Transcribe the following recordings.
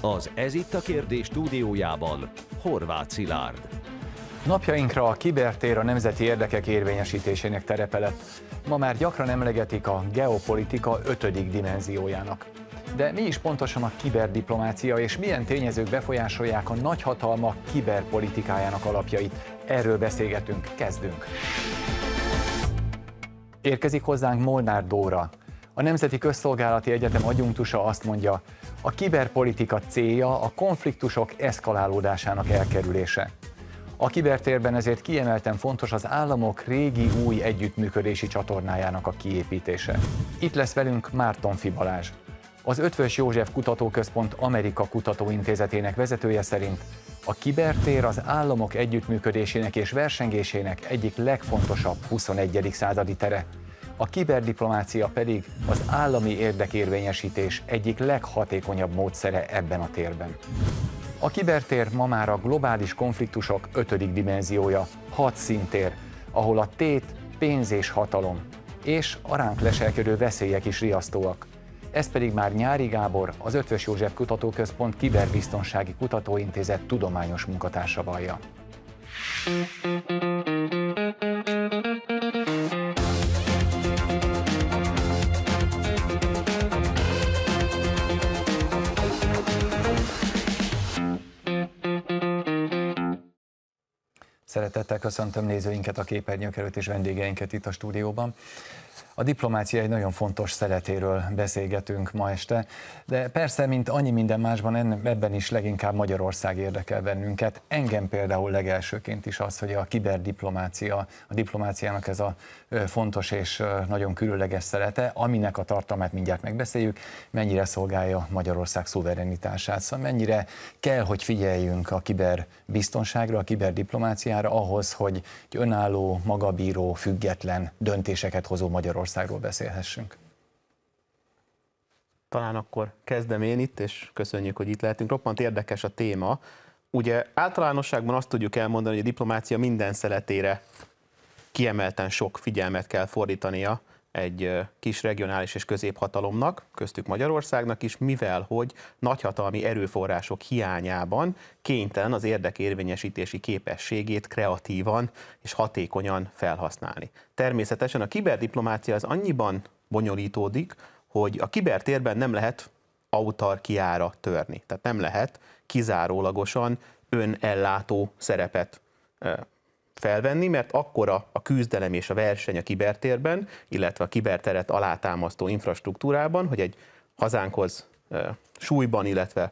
Az Ez itt a kérdés stúdiójában Horváth Szilárd. Napjainkra a kibertér a nemzeti érdekek érvényesítésének terepe lett. Ma már gyakran emlegetik a geopolitika ötödik dimenziójának. De mi is pontosan a kiberdiplomácia, és milyen tényezők befolyásolják a nagyhatalmak kiberpolitikájának alapjait? Erről beszélgetünk, kezdünk! Érkezik hozzánk Molnár Dóra, a Nemzeti Közszolgálati Egyetem adjunktusa azt mondja, a kiberpolitika célja a konfliktusok eszkalálódásának elkerülése. A kibertérben ezért kiemelten fontos az államok régi új együttműködési csatornájának a kiépítése. Itt lesz velünk Márton Fibalás. Az Ötvös József Kutatóközpont Amerika Kutatóintézetének vezetője szerint a kibertér az államok együttműködésének és versengésének egyik legfontosabb 21. századi tere a kiberdiplomácia pedig az állami érdekérvényesítés egyik leghatékonyabb módszere ebben a térben. A kibertér ma már a globális konfliktusok ötödik dimenziója, hat szintér, ahol a tét, pénz és hatalom, és a ránk leselkedő veszélyek is riasztóak. Ez pedig már Nyári Gábor, az Ötvös József Kutatóközpont Kiberbiztonsági Kutatóintézet tudományos munkatársa vallja. Szeretettel köszöntöm nézőinket, a képernyők előtt és vendégeinket itt a stúdióban. A diplomácia egy nagyon fontos szeretéről beszélgetünk ma este, de persze, mint annyi minden másban, ebben is leginkább Magyarország érdekel bennünket. Engem például legelsőként is az, hogy a kiberdiplomácia, a diplomáciának ez a fontos és nagyon különleges szerete, aminek a tartalmát mindjárt megbeszéljük, mennyire szolgálja Magyarország szuverenitását, szóval mennyire kell, hogy figyeljünk a kiberbiztonságra, a kiberdiplomáciára ahhoz, hogy egy önálló, magabíró, független döntéseket hozó Magyarország Magyarországról beszélhessünk. Talán akkor kezdem én itt, és köszönjük, hogy itt lehetünk. Roppant érdekes a téma. Ugye általánosságban azt tudjuk elmondani, hogy a diplomácia minden szeletére kiemelten sok figyelmet kell fordítania egy kis regionális és középhatalomnak, köztük Magyarországnak is, mivel hogy nagyhatalmi erőforrások hiányában kénytelen az érdekérvényesítési képességét kreatívan és hatékonyan felhasználni. Természetesen a kiberdiplomácia az annyiban bonyolítódik, hogy a kibertérben nem lehet autarkiára törni. Tehát nem lehet kizárólagosan önellátó szerepet felvenni, mert akkora a küzdelem és a verseny a kibertérben, illetve a kiberteret alátámasztó infrastruktúrában, hogy egy hazánkhoz súlyban, illetve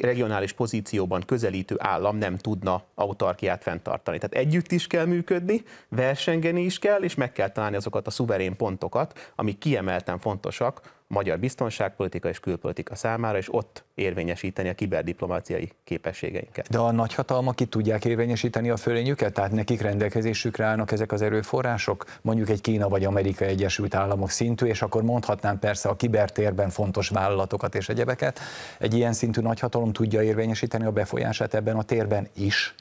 regionális pozícióban közelítő állam nem tudna autarkiát fenntartani. Tehát együtt is kell működni, versengeni is kell, és meg kell találni azokat a szuverén pontokat, amik kiemelten fontosak magyar biztonságpolitika és külpolitika számára, és ott érvényesíteni a kiberdiplomáciai képességeinket. De a nagyhatalmak itt tudják érvényesíteni a fölényüket? Tehát nekik rendelkezésükre állnak ezek az erőforrások? Mondjuk egy Kína vagy Amerika Egyesült Államok szintű, és akkor mondhatnám persze a kibertérben fontos vállalatokat és egyebeket. Egy ilyen szintű nagyhatalom tudja érvényesíteni a befolyását ebben a térben is?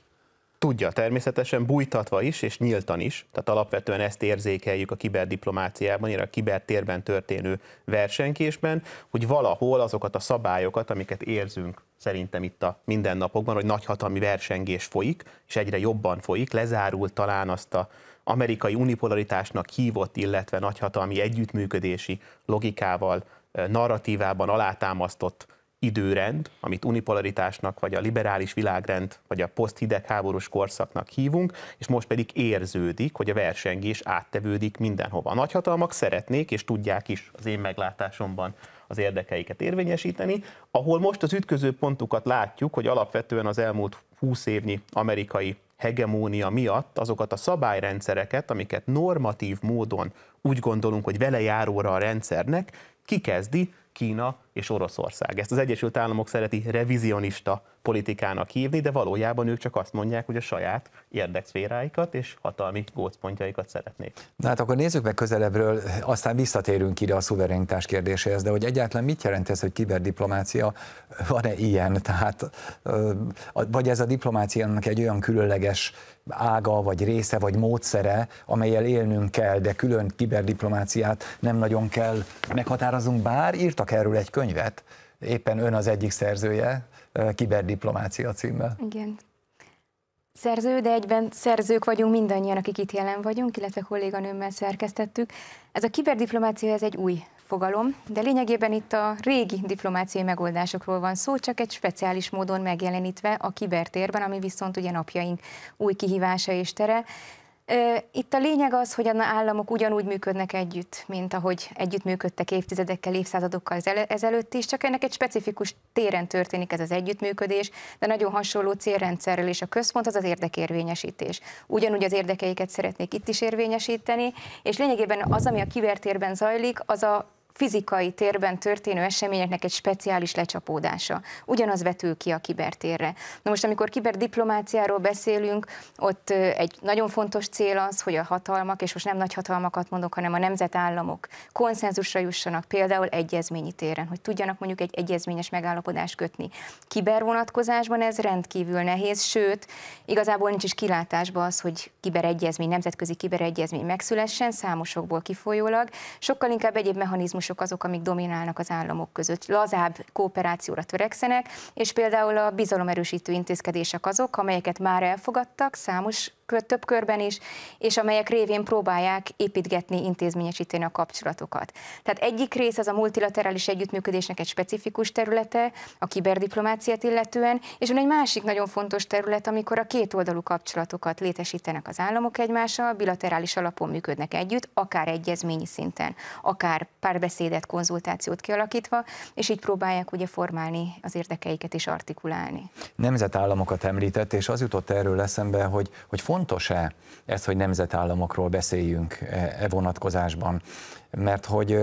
Tudja, természetesen bújtatva is, és nyíltan is, tehát alapvetően ezt érzékeljük a kiberdiplomáciában, illetve a kibertérben történő versenykésben, hogy valahol azokat a szabályokat, amiket érzünk szerintem itt a mindennapokban, hogy nagyhatalmi versengés folyik, és egyre jobban folyik, lezárul talán azt a amerikai unipolaritásnak hívott, illetve nagyhatalmi együttműködési logikával, eh, narratívában alátámasztott időrend, amit unipolaritásnak, vagy a liberális világrend, vagy a poszthidegháborús korszaknak hívunk, és most pedig érződik, hogy a versengés áttevődik mindenhova. A nagyhatalmak szeretnék, és tudják is az én meglátásomban az érdekeiket érvényesíteni, ahol most az ütköző pontukat látjuk, hogy alapvetően az elmúlt 20 évnyi amerikai hegemónia miatt azokat a szabályrendszereket, amiket normatív módon úgy gondolunk, hogy vele járóra a rendszernek, kikezdi Kína és Oroszország. Ezt az Egyesült Államok szereti revizionista politikának hívni, de valójában ők csak azt mondják, hogy a saját érdekszféráikat és hatalmi gócpontjaikat szeretnék. Na hát akkor nézzük meg közelebbről, aztán visszatérünk ide a szuverenitás kérdéséhez, de hogy egyáltalán mit jelent ez, hogy kiberdiplomácia, van-e ilyen? Tehát, vagy ez a diplomáciának egy olyan különleges ága, vagy része, vagy módszere, amelyel élnünk kell, de külön kiberdiplomáciát nem nagyon kell meghatározunk, bár írtak erről egy könyvet, éppen ön az egyik szerzője, kiberdiplomácia címmel. Igen. Szerző, de egyben szerzők vagyunk mindannyian, akik itt jelen vagyunk, illetve kolléganőmmel szerkesztettük. Ez a kiberdiplomácia, ez egy új fogalom, de lényegében itt a régi diplomáciai megoldásokról van szó, csak egy speciális módon megjelenítve a kibertérben, ami viszont ugye napjaink új kihívása és tere. Itt a lényeg az, hogy a államok ugyanúgy működnek együtt, mint ahogy együtt működtek évtizedekkel, évszázadokkal ezelőtt is, csak ennek egy specifikus téren történik ez az együttműködés, de nagyon hasonló célrendszerrel, és a központ az az érdekérvényesítés. Ugyanúgy az érdekeiket szeretnék itt is érvényesíteni, és lényegében az, ami a kibertérben zajlik, az a fizikai térben történő eseményeknek egy speciális lecsapódása. Ugyanaz vetül ki a kibertérre. Na most, amikor kiberdiplomáciáról beszélünk, ott egy nagyon fontos cél az, hogy a hatalmak, és most nem nagy hatalmakat mondok, hanem a nemzetállamok konszenzusra jussanak, például egyezményi téren, hogy tudjanak mondjuk egy egyezményes megállapodást kötni. Kibervonatkozásban ez rendkívül nehéz, sőt, igazából nincs is kilátásba az, hogy kiberegyezmény, nemzetközi kiberegyezmény megszülessen, számosokból kifolyólag, sokkal inkább egyéb mechanizmus mechanizmusok azok, amik dominálnak az államok között. Lazább kooperációra törekszenek, és például a bizalomerősítő intézkedések azok, amelyeket már elfogadtak számos több körben is, és amelyek révén próbálják építgetni, intézményesíteni a kapcsolatokat. Tehát egyik rész az a multilaterális együttműködésnek egy specifikus területe, a kiberdiplomáciát illetően, és van egy másik nagyon fontos terület, amikor a kétoldalú kapcsolatokat létesítenek az államok egymással, bilaterális alapon működnek együtt, akár egyezményi szinten, akár párbeszédet, konzultációt kialakítva, és így próbálják ugye formálni az érdekeiket és artikulálni. Nemzetállamokat említett, és az jutott erről eszembe, hogy, hogy fontos-e ez, hogy nemzetállamokról beszéljünk e, e vonatkozásban? Mert hogy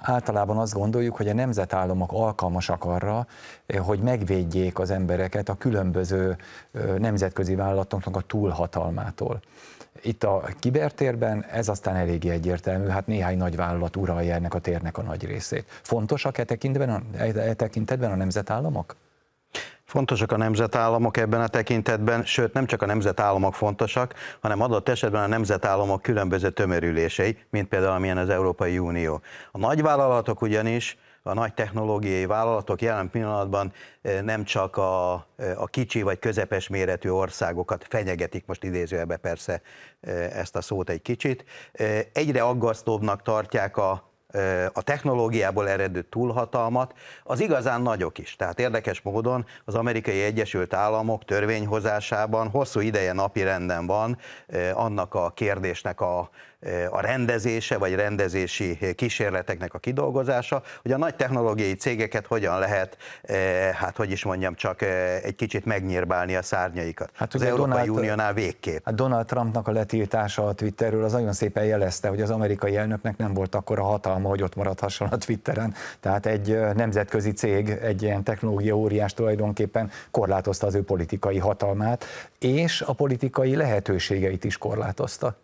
általában azt gondoljuk, hogy a nemzetállamok alkalmasak arra, e, hogy megvédjék az embereket a különböző nemzetközi vállalatoknak a túlhatalmától. Itt a kibertérben ez aztán eléggé egyértelmű, hát néhány nagy vállalat uralja ennek a térnek a nagy részét. Fontosak e tekintetben a, e, e tekintetben a nemzetállamok? Fontosak a nemzetállamok ebben a tekintetben, sőt nem csak a nemzetállamok fontosak, hanem adott esetben a nemzetállamok különböző tömörülései, mint például amilyen az Európai Unió. A nagyvállalatok ugyanis a nagy technológiai vállalatok jelen pillanatban eh, nem csak a, eh, a kicsi vagy közepes méretű országokat fenyegetik, most ebbe persze eh, ezt a szót egy kicsit, egyre aggasztóbbnak tartják a a technológiából eredő túlhatalmat, az igazán nagyok is. Tehát érdekes módon az amerikai Egyesült Államok törvényhozásában hosszú ideje napirenden van annak a kérdésnek a a rendezése, vagy rendezési kísérleteknek a kidolgozása, hogy a nagy technológiai cégeket hogyan lehet, eh, hát hogy is mondjam, csak eh, egy kicsit megnyírbálni a szárnyaikat. Hát az Európai Donald, Uniónál végképp. A hát Donald Trumpnak a letiltása a Twitterről az nagyon szépen jelezte, hogy az amerikai elnöknek nem volt akkor a hatalma, hogy ott maradhasson a Twitteren. Tehát egy eh, nemzetközi cég, egy ilyen technológia óriás tulajdonképpen korlátozta az ő politikai hatalmát, és a politikai lehetőségeit is korlátozta.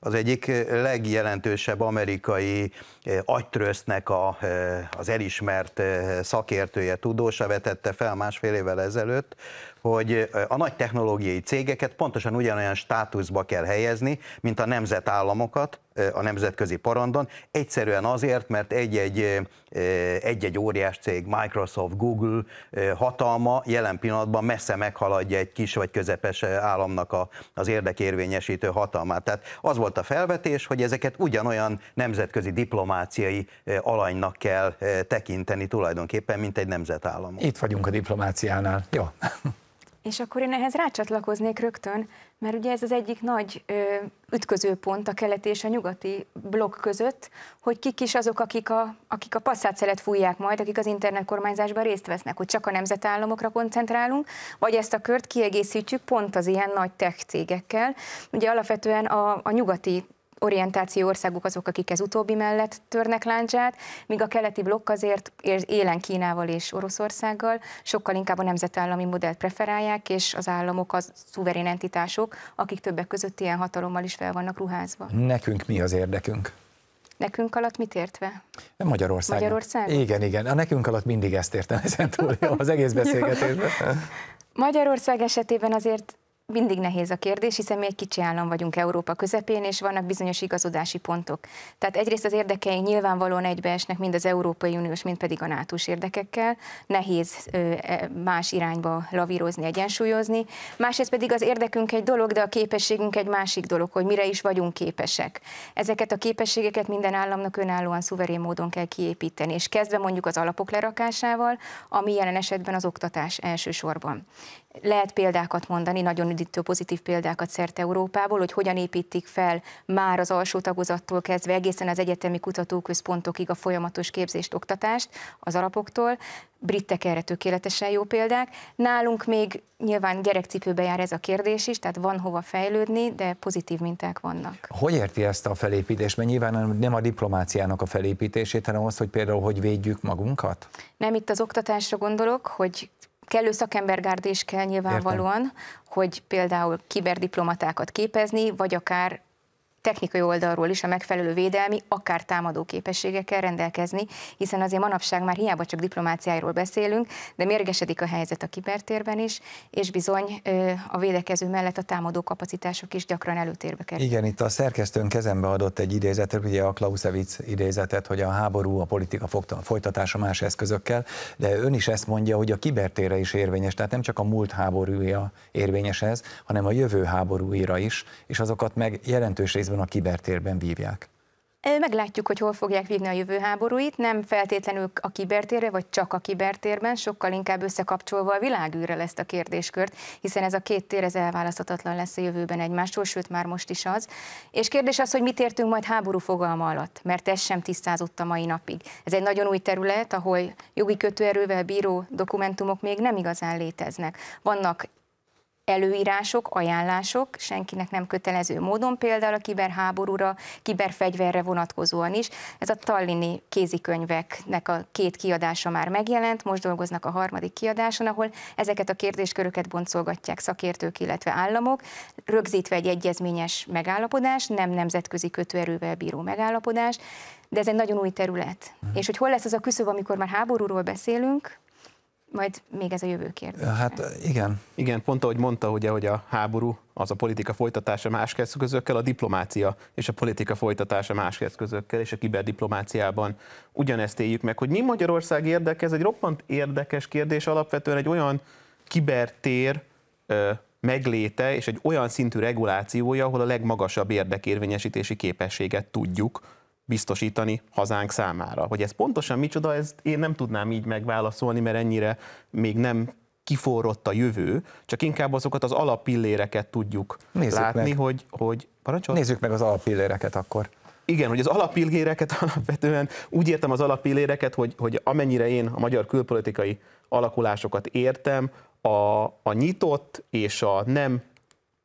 Az egyik eh, legjelentősebb amerikai eh, agytrösznek a, eh, az elismert szakértője, tudósa vetette fel másfél évvel ezelőtt, hogy a nagy technológiai cégeket pontosan ugyanolyan státuszba kell helyezni, mint a nemzetállamokat a nemzetközi parandon, egyszerűen azért, mert egy-egy, egy-egy óriás cég, Microsoft, Google hatalma jelen pillanatban messze meghaladja egy kis vagy közepes államnak a, az érdekérvényesítő hatalmát. Tehát az volt a felvetés, hogy ezeket ugyanolyan nemzetközi diplomáciai alanynak kell tekinteni tulajdonképpen, mint egy nemzetállam. Itt vagyunk a diplomáciánál. Jó. És akkor én ehhez rácsatlakoznék rögtön, mert ugye ez az egyik nagy ö, ütközőpont a keleti és a nyugati blokk között, hogy kik is azok, akik a, akik a szelet fújják majd, akik az internetkormányzásban részt vesznek, hogy csak a nemzetállamokra koncentrálunk, vagy ezt a kört kiegészítjük pont az ilyen nagy tech cégekkel. Ugye alapvetően a, a nyugati orientáció országok azok, akik ez utóbbi mellett törnek láncsát, míg a keleti blokk azért élen Kínával és Oroszországgal sokkal inkább a nemzetállami modellt preferálják, és az államok az szuverén entitások, akik többek között ilyen hatalommal is fel vannak ruházva. Nekünk mi az érdekünk? Nekünk alatt mit értve? Magyarország. Magyarország? Igen, igen. A nekünk alatt mindig ezt értem ezen túl az egész beszélgetésben. Magyarország esetében azért mindig nehéz a kérdés, hiszen mi egy kicsi állam vagyunk Európa közepén, és vannak bizonyos igazodási pontok. Tehát egyrészt az érdekeink nyilvánvalóan egybeesnek mind az Európai Uniós, mind pedig a nato érdekekkel. Nehéz e, más irányba lavírozni, egyensúlyozni. Másrészt pedig az érdekünk egy dolog, de a képességünk egy másik dolog, hogy mire is vagyunk képesek. Ezeket a képességeket minden államnak önállóan, szuverén módon kell kiépíteni, és kezdve mondjuk az alapok lerakásával, ami jelen esetben az oktatás elsősorban lehet példákat mondani, nagyon üdítő pozitív példákat szerte Európából, hogy hogyan építik fel már az alsó tagozattól kezdve egészen az egyetemi kutatóközpontokig a folyamatos képzést, oktatást az alapoktól. Brittek erre tökéletesen jó példák. Nálunk még nyilván gyerekcipőbe jár ez a kérdés is, tehát van hova fejlődni, de pozitív minták vannak. Hogy érti ezt a felépítést? Mert nyilván nem a diplomáciának a felépítését, hanem azt, hogy például hogy védjük magunkat? Nem itt az oktatásra gondolok, hogy kellő szakembergárd is kell nyilvánvalóan, Értem. hogy például kiberdiplomatákat képezni, vagy akár technikai oldalról is a megfelelő védelmi, akár támadó képességekkel rendelkezni, hiszen azért manapság már hiába csak diplomáciáiról beszélünk, de mérgesedik a helyzet a kibertérben is, és bizony a védekező mellett a támadó kapacitások is gyakran előtérbe kerülnek. Igen, itt a szerkesztőn kezembe adott egy idézetet, ugye a Klausewitz idézetet, hogy a háború, a politika folytatása más eszközökkel, de ön is ezt mondja, hogy a kibertérre is érvényes, tehát nem csak a múlt háborúja érvényes ez, hanem a jövő háborúira is, és azokat meg jelentős részben közben a kibertérben vívják? Meglátjuk, hogy hol fogják vívni a jövő háborúit, nem feltétlenül a kibertérre, vagy csak a kibertérben, sokkal inkább összekapcsolva a világűrrel ezt a kérdéskört, hiszen ez a két tér ez elválaszthatatlan lesz a jövőben egymástól, sőt már most is az. És kérdés az, hogy mit értünk majd háború fogalma alatt, mert ez sem tisztázott a mai napig. Ez egy nagyon új terület, ahol jogi kötőerővel bíró dokumentumok még nem igazán léteznek. Vannak előírások, ajánlások, senkinek nem kötelező módon, például a kiberháborúra, kiberfegyverre vonatkozóan is. Ez a Tallini kézikönyveknek a két kiadása már megjelent, most dolgoznak a harmadik kiadáson, ahol ezeket a kérdésköröket boncolgatják szakértők, illetve államok, rögzítve egy egyezményes megállapodás, nem nemzetközi kötőerővel bíró megállapodás, de ez egy nagyon új terület. Mhm. És hogy hol lesz az a küszöb, amikor már háborúról beszélünk, majd még ez a jövő kérdés. Hát igen. Igen, pont ahogy mondta, ugye, hogy a háború az a politika folytatása más eszközökkel, a diplomácia és a politika folytatása más eszközökkel, és a kiberdiplomáciában ugyanezt éljük meg, hogy mi Magyarország érdeke, ez egy roppant érdekes kérdés, alapvetően egy olyan kibertér ö, megléte és egy olyan szintű regulációja, ahol a legmagasabb érdekérvényesítési képességet tudjuk biztosítani hazánk számára. Hogy ez pontosan micsoda, ezt én nem tudnám így megválaszolni, mert ennyire még nem kiforrott a jövő, csak inkább azokat az alapilléreket tudjuk Nézzük látni, meg. hogy... hogy parancsol? Nézzük meg az alapilléreket akkor. Igen, hogy az alapilléreket alapvetően, úgy értem az alapilléreket, hogy, hogy amennyire én a magyar külpolitikai alakulásokat értem, a, a nyitott és a nem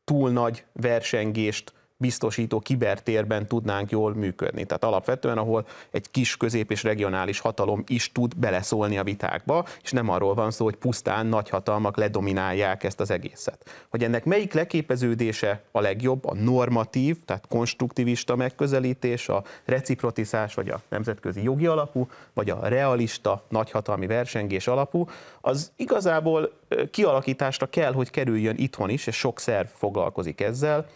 túl nagy versengést biztosító kibertérben tudnánk jól működni. Tehát alapvetően, ahol egy kis közép és regionális hatalom is tud beleszólni a vitákba, és nem arról van szó, hogy pusztán nagyhatalmak ledominálják ezt az egészet. Hogy ennek melyik leképeződése a legjobb, a normatív, tehát konstruktivista megközelítés, a reciprocitás vagy a nemzetközi jogi alapú, vagy a realista nagyhatalmi versengés alapú, az igazából kialakításra kell, hogy kerüljön itthon is, és sok szerv foglalkozik ezzel,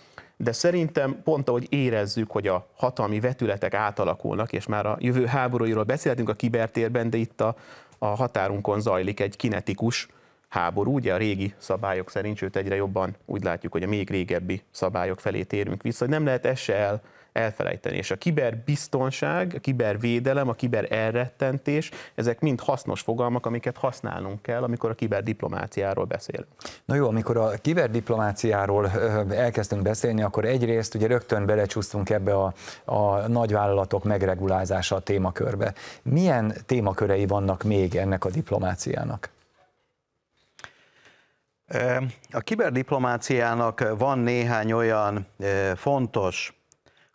de szerintem pont ahogy érezzük, hogy a hatalmi vetületek átalakulnak, és már a jövő háborúiról beszéltünk a kibertérben, de itt a, a határunkon zajlik egy kinetikus háború, ugye a régi szabályok szerint, sőt egyre jobban úgy látjuk, hogy a még régebbi szabályok felé térünk vissza, hogy nem lehet ezt se el elfelejteni. És a kiberbiztonság, a kibervédelem, a kiber elrettentés, ezek mind hasznos fogalmak, amiket használnunk kell, amikor a kiberdiplomáciáról beszélünk. Na jó, amikor a kiberdiplomáciáról elkezdtünk beszélni, akkor egyrészt ugye rögtön belecsúsztunk ebbe a, a nagyvállalatok megregulázása a témakörbe. Milyen témakörei vannak még ennek a diplomáciának? A kiberdiplomáciának van néhány olyan fontos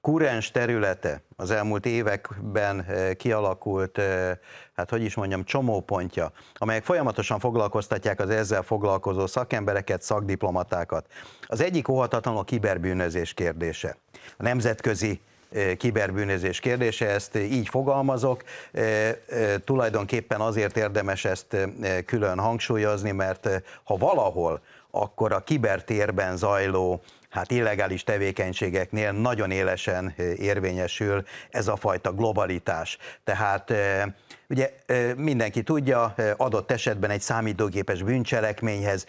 kurens területe, az elmúlt években eh, kialakult, eh, hát hogy is mondjam, csomópontja, amelyek folyamatosan foglalkoztatják az ezzel foglalkozó szakembereket, szakdiplomatákat. Az egyik óhatatlan a kiberbűnözés kérdése. A nemzetközi eh, kiberbűnözés kérdése, ezt így fogalmazok. Tulajdonképpen azért érdemes ezt külön hangsúlyozni, mert ha valahol akkor a kibertérben zajló hát illegális tevékenységeknél nagyon élesen érvényesül ez a fajta globalitás. Tehát Ugye mindenki tudja, adott esetben egy számítógépes bűncselekményhez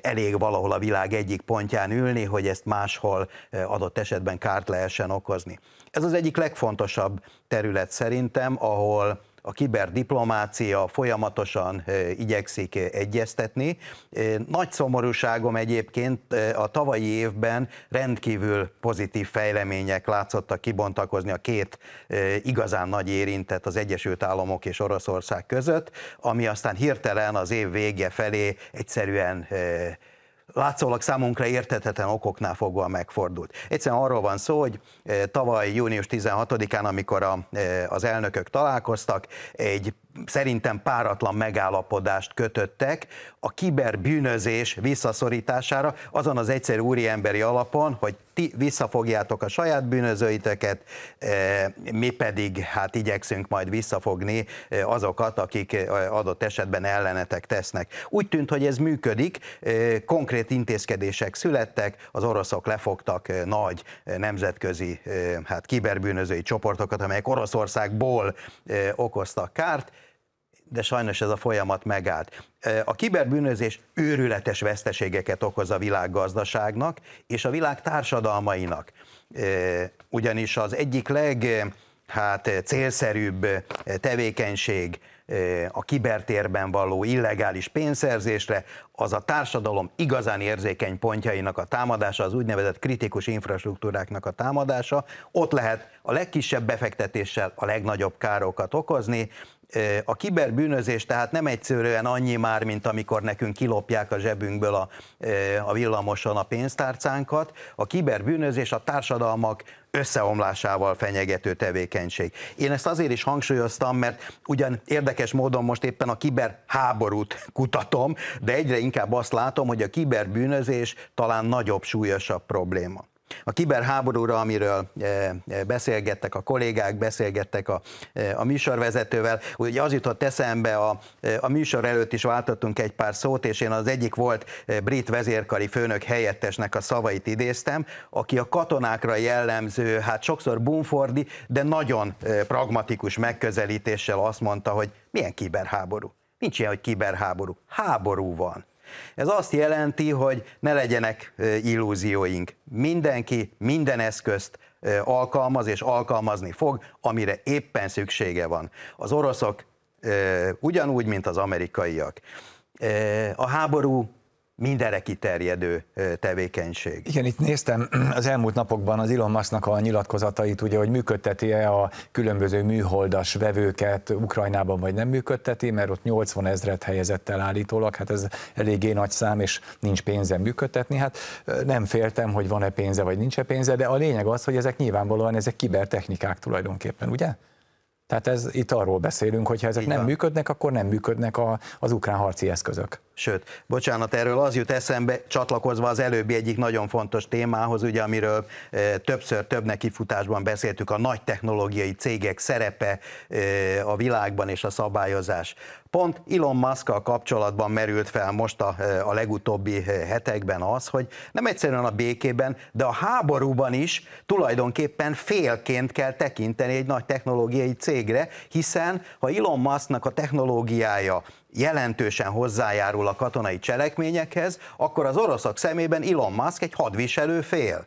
elég valahol a világ egyik pontján ülni, hogy ezt máshol adott esetben kárt lehessen okozni. Ez az egyik legfontosabb terület szerintem, ahol a kiberdiplomácia folyamatosan igyekszik egyeztetni. Nagy szomorúságom egyébként a tavalyi évben rendkívül pozitív fejlemények látszottak kibontakozni a két igazán nagy érintett az Egyesült Államok és Oroszország között, ami aztán hirtelen az év vége felé egyszerűen látszólag számunkra értetetlen okoknál fogva megfordult. Egyszerűen arról van szó, hogy eh, tavaly június 16-án, amikor a, eh, az elnökök találkoztak, egy szerintem páratlan megállapodást kötöttek a kiberbűnözés visszaszorítására, azon az egyszerű úriemberi alapon, hogy ti visszafogjátok a saját bűnözőiteket, e, mi pedig hát igyekszünk majd visszafogni e, azokat, akik e, adott esetben ellenetek tesznek. Úgy tűnt, hogy ez működik, konkrét intézkedések születtek, az oroszok lefogtak nagy nemzetközi hát kiberbűnözői csoportokat, amelyek Oroszországból okoztak kárt, de sajnos ez a folyamat megállt. A kiberbűnözés őrületes veszteségeket okoz a világgazdaságnak és a világ társadalmainak. Ugyanis az egyik leg hát célszerűbb tevékenység a kibertérben való illegális pénzszerzésre, az a társadalom igazán érzékeny pontjainak a támadása, az úgynevezett kritikus infrastruktúráknak a támadása. Ott lehet a legkisebb befektetéssel a legnagyobb károkat okozni, a kiberbűnözés tehát nem egyszerűen annyi már, mint amikor nekünk kilopják a zsebünkből a, a villamoson a pénztárcánkat, a kiberbűnözés a társadalmak összeomlásával fenyegető tevékenység. Én ezt azért is hangsúlyoztam, mert ugyan érdekes módon most éppen a kiberháborút kutatom, de egyre inkább azt látom, hogy a kiberbűnözés talán nagyobb, súlyosabb probléma. A kiberháborúra, amiről eh, eh, beszélgettek a kollégák, beszélgettek a, eh, a műsorvezetővel, úgy az jutott eszembe, a, a műsor előtt is váltottunk egy pár szót, és én az egyik volt brit vezérkari főnök helyettesnek a szavait idéztem, aki a katonákra jellemző, hát sokszor bumfordi, de nagyon pragmatikus megközelítéssel azt mondta, hogy milyen kiberháború. Nincs ilyen, hogy kiberháború. Háború van. Ez azt jelenti, hogy ne legyenek illúzióink. Mindenki minden eszközt alkalmaz és alkalmazni fog, amire éppen szüksége van. Az oroszok ugyanúgy, mint az amerikaiak. A háború mindenre kiterjedő tevékenység. Igen, itt néztem az elmúlt napokban az Elon a nyilatkozatait, ugye, hogy működteti-e a különböző műholdas vevőket Ukrajnában, vagy nem működteti, mert ott 80 ezret helyezett el állítólag, hát ez eléggé nagy szám, és nincs pénze működtetni. Hát nem féltem, hogy van-e pénze, vagy nincs-e pénze, de a lényeg az, hogy ezek nyilvánvalóan ezek kibertechnikák tulajdonképpen, ugye? Tehát ez, itt arról beszélünk, hogy ha ezek Igen. nem működnek, akkor nem működnek a, az ukrán harci eszközök. Sőt, bocsánat, erről az jut eszembe, csatlakozva az előbbi egyik nagyon fontos témához, ugye, amiről e, többször több nekifutásban beszéltük, a nagy technológiai cégek szerepe e, a világban és a szabályozás. Pont Elon musk kapcsolatban merült fel most a, a legutóbbi eh, hetekben az, hogy nem egyszerűen a békében, de a háborúban is tulajdonképpen félként kell tekinteni egy nagy technológiai cégre, hiszen ha Elon Musknak a technológiája jelentősen hozzájárul a katonai cselekményekhez, akkor az oroszok szemében Elon Musk egy hadviselő fél.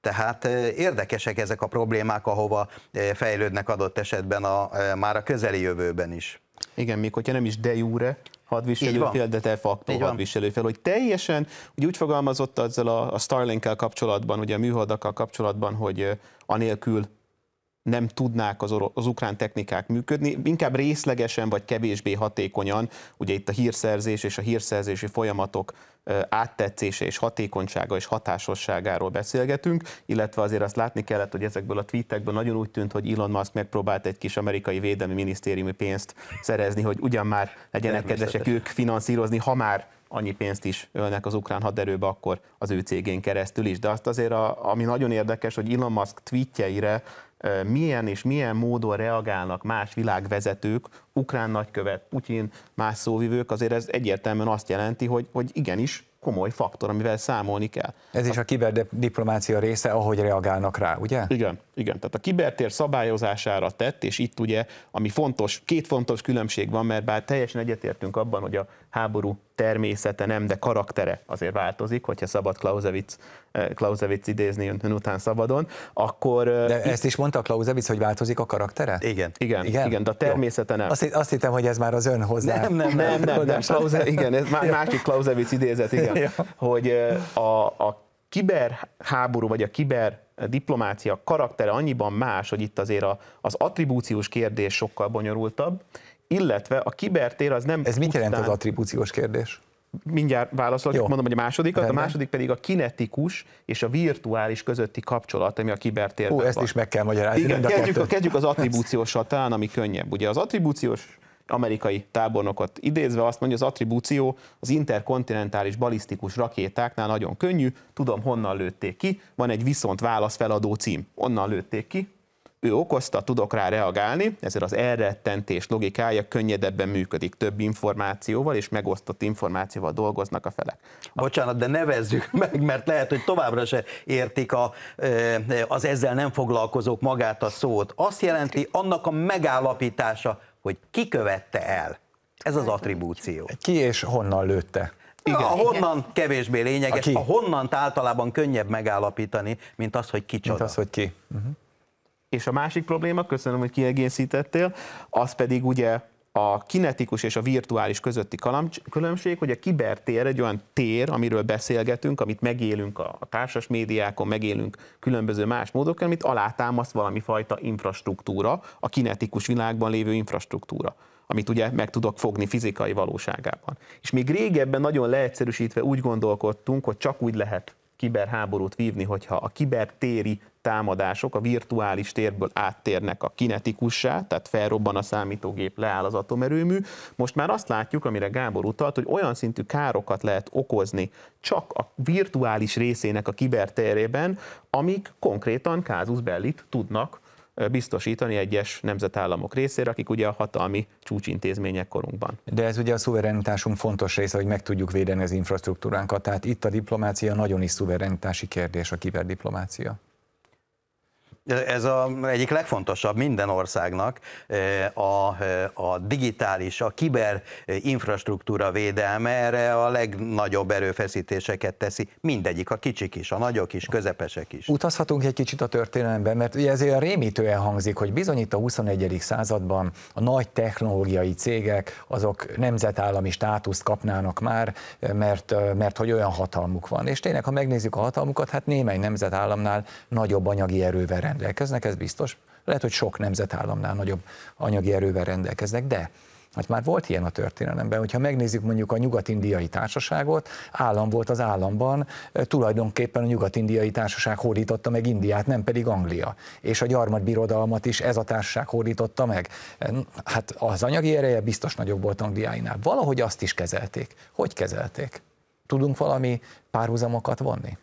Tehát eh, érdekesek ezek a problémák, ahova eh, fejlődnek adott esetben a, már a közeli jövőben is. Igen, még hogyha nem is de jure hadviselőfél, de te facto hadviselőfél, hogy teljesen, ugye úgy fogalmazott azzal a, a Starlink-kel kapcsolatban, ugye a műholdakkal kapcsolatban, hogy anélkül nem tudnák az, oro- az ukrán technikák működni, inkább részlegesen vagy kevésbé hatékonyan, ugye itt a hírszerzés és a hírszerzési folyamatok áttetszése és hatékonysága és hatásosságáról beszélgetünk, illetve azért azt látni kellett, hogy ezekből a tweetekből nagyon úgy tűnt, hogy Elon Musk megpróbált egy kis amerikai védelmi minisztériumi pénzt szerezni, hogy ugyan már legyenek kedvesek ők finanszírozni, ha már annyi pénzt is ölnek az ukrán haderőbe, akkor az ő cégén keresztül is. De azt azért, a, ami nagyon érdekes, hogy Elon Musk tweetjeire milyen és milyen módon reagálnak más világvezetők, ukrán nagykövet, Putyin, más szóvivők, azért ez egyértelműen azt jelenti, hogy, hogy igenis komoly faktor, amivel számolni kell. Ez is a kiberdiplomácia része, ahogy reagálnak rá, ugye? Igen. Igen, tehát a kibertér szabályozására tett, és itt ugye, ami fontos, két fontos különbség van, mert bár teljesen egyetértünk abban, hogy a háború természete nem, de karaktere azért változik, hogyha szabad Clausewitz, Klausewitz eh, idézni ön után szabadon, akkor... Eh, de itt... ezt is mondta Clausewitz, hogy változik a karaktere? Igen. Igen, igen, igen de a természete Jó. nem. Azt, azt hittem, hogy ez már az ön hozzá. Nem, nem, nem, nem, nem Klause, igen, ez már másik Clausewitz idézet, igen, hogy eh, a, a kiberháború, vagy a kiber diplomácia karaktere annyiban más, hogy itt azért a, az attribúciós kérdés sokkal bonyolultabb, illetve a kibertér az nem... Ez mit jelent az attribúciós kérdés? Mindjárt válaszolok, Jó. mondom, hogy a másodikat, Rendben. a második pedig a kinetikus és a virtuális közötti kapcsolat, ami a kibertérben Ó, ezt van. is meg kell magyarázni. Igen, kezdjük, a kezdjük az attribúcióssal talán, ami könnyebb. Ugye az attribúciós amerikai tábornokot idézve azt mondja, az attribúció az interkontinentális balisztikus rakétáknál nagyon könnyű, tudom honnan lőtték ki, van egy viszont válasz feladó cím, onnan lőtték ki, ő okozta, tudok rá reagálni, ezért az elrettentés logikája könnyedebben működik, több információval és megosztott információval dolgoznak a felek. Bocsánat, de nevezzük meg, mert lehet, hogy továbbra se értik a, az ezzel nem foglalkozók magát a szót. Azt jelenti annak a megállapítása, hogy ki követte el. Ez az hát, attribúció. Ki és honnan lőtte? Igen. A honnan kevésbé lényeges, a, a honnant általában könnyebb megállapítani, mint az, hogy kicsoda. Mint az, hogy ki. Uh-huh. És a másik probléma, köszönöm, hogy kiegészítettél, az pedig ugye a kinetikus és a virtuális közötti különbség, hogy a kibertér egy olyan tér, amiről beszélgetünk, amit megélünk a társas médiákon, megélünk különböző más módokon, amit alátámaszt valami fajta infrastruktúra, a kinetikus világban lévő infrastruktúra amit ugye meg tudok fogni fizikai valóságában. És még régebben nagyon leegyszerűsítve úgy gondolkodtunk, hogy csak úgy lehet kiberháborút vívni, hogyha a kibertéri támadások a virtuális térből áttérnek a kinetikussá, tehát felrobban a számítógép, leáll az atomerőmű. Most már azt látjuk, amire Gábor utalt, hogy olyan szintű károkat lehet okozni csak a virtuális részének a kibertérében, amik konkrétan kázus bellit tudnak biztosítani egyes nemzetállamok részére, akik ugye a hatalmi csúcsintézmények korunkban. De ez ugye a szuverenitásunk fontos része, hogy meg tudjuk védeni az infrastruktúránkat. Tehát itt a diplomácia nagyon is szuverenitási kérdés, a kiberdiplomácia ez a egyik legfontosabb minden országnak eh, a, eh, a digitális, a kiber eh, infrastruktúra védelme erre a legnagyobb erőfeszítéseket teszi, mindegyik, a kicsik is, a nagyok is, közepesek is. Utazhatunk egy kicsit a történelemben, mert ugye ezért rémítően hangzik, hogy bizony itt a 21. században a nagy technológiai cégek azok nemzetállami státuszt kapnának már, mert, mert hogy olyan hatalmuk van. És tényleg, ha megnézzük a hatalmukat, hát némely nemzetállamnál nagyobb anyagi erővel rendelkeznek, ez biztos. Lehet, hogy sok nemzetállamnál nagyobb anyagi erővel rendelkeznek, de Hát már volt ilyen a történelemben, hogyha megnézzük mondjuk a nyugat-indiai társaságot, állam volt az államban, eh, tulajdonképpen a nyugat-indiai társaság hódította meg Indiát, nem pedig Anglia. És a gyarmatbirodalmat is ez a társaság hódította meg. Eh, hát az anyagi ereje biztos nagyobb volt Angliáinál. Valahogy azt is kezelték. Hogy kezelték? Tudunk valami párhuzamokat vonni?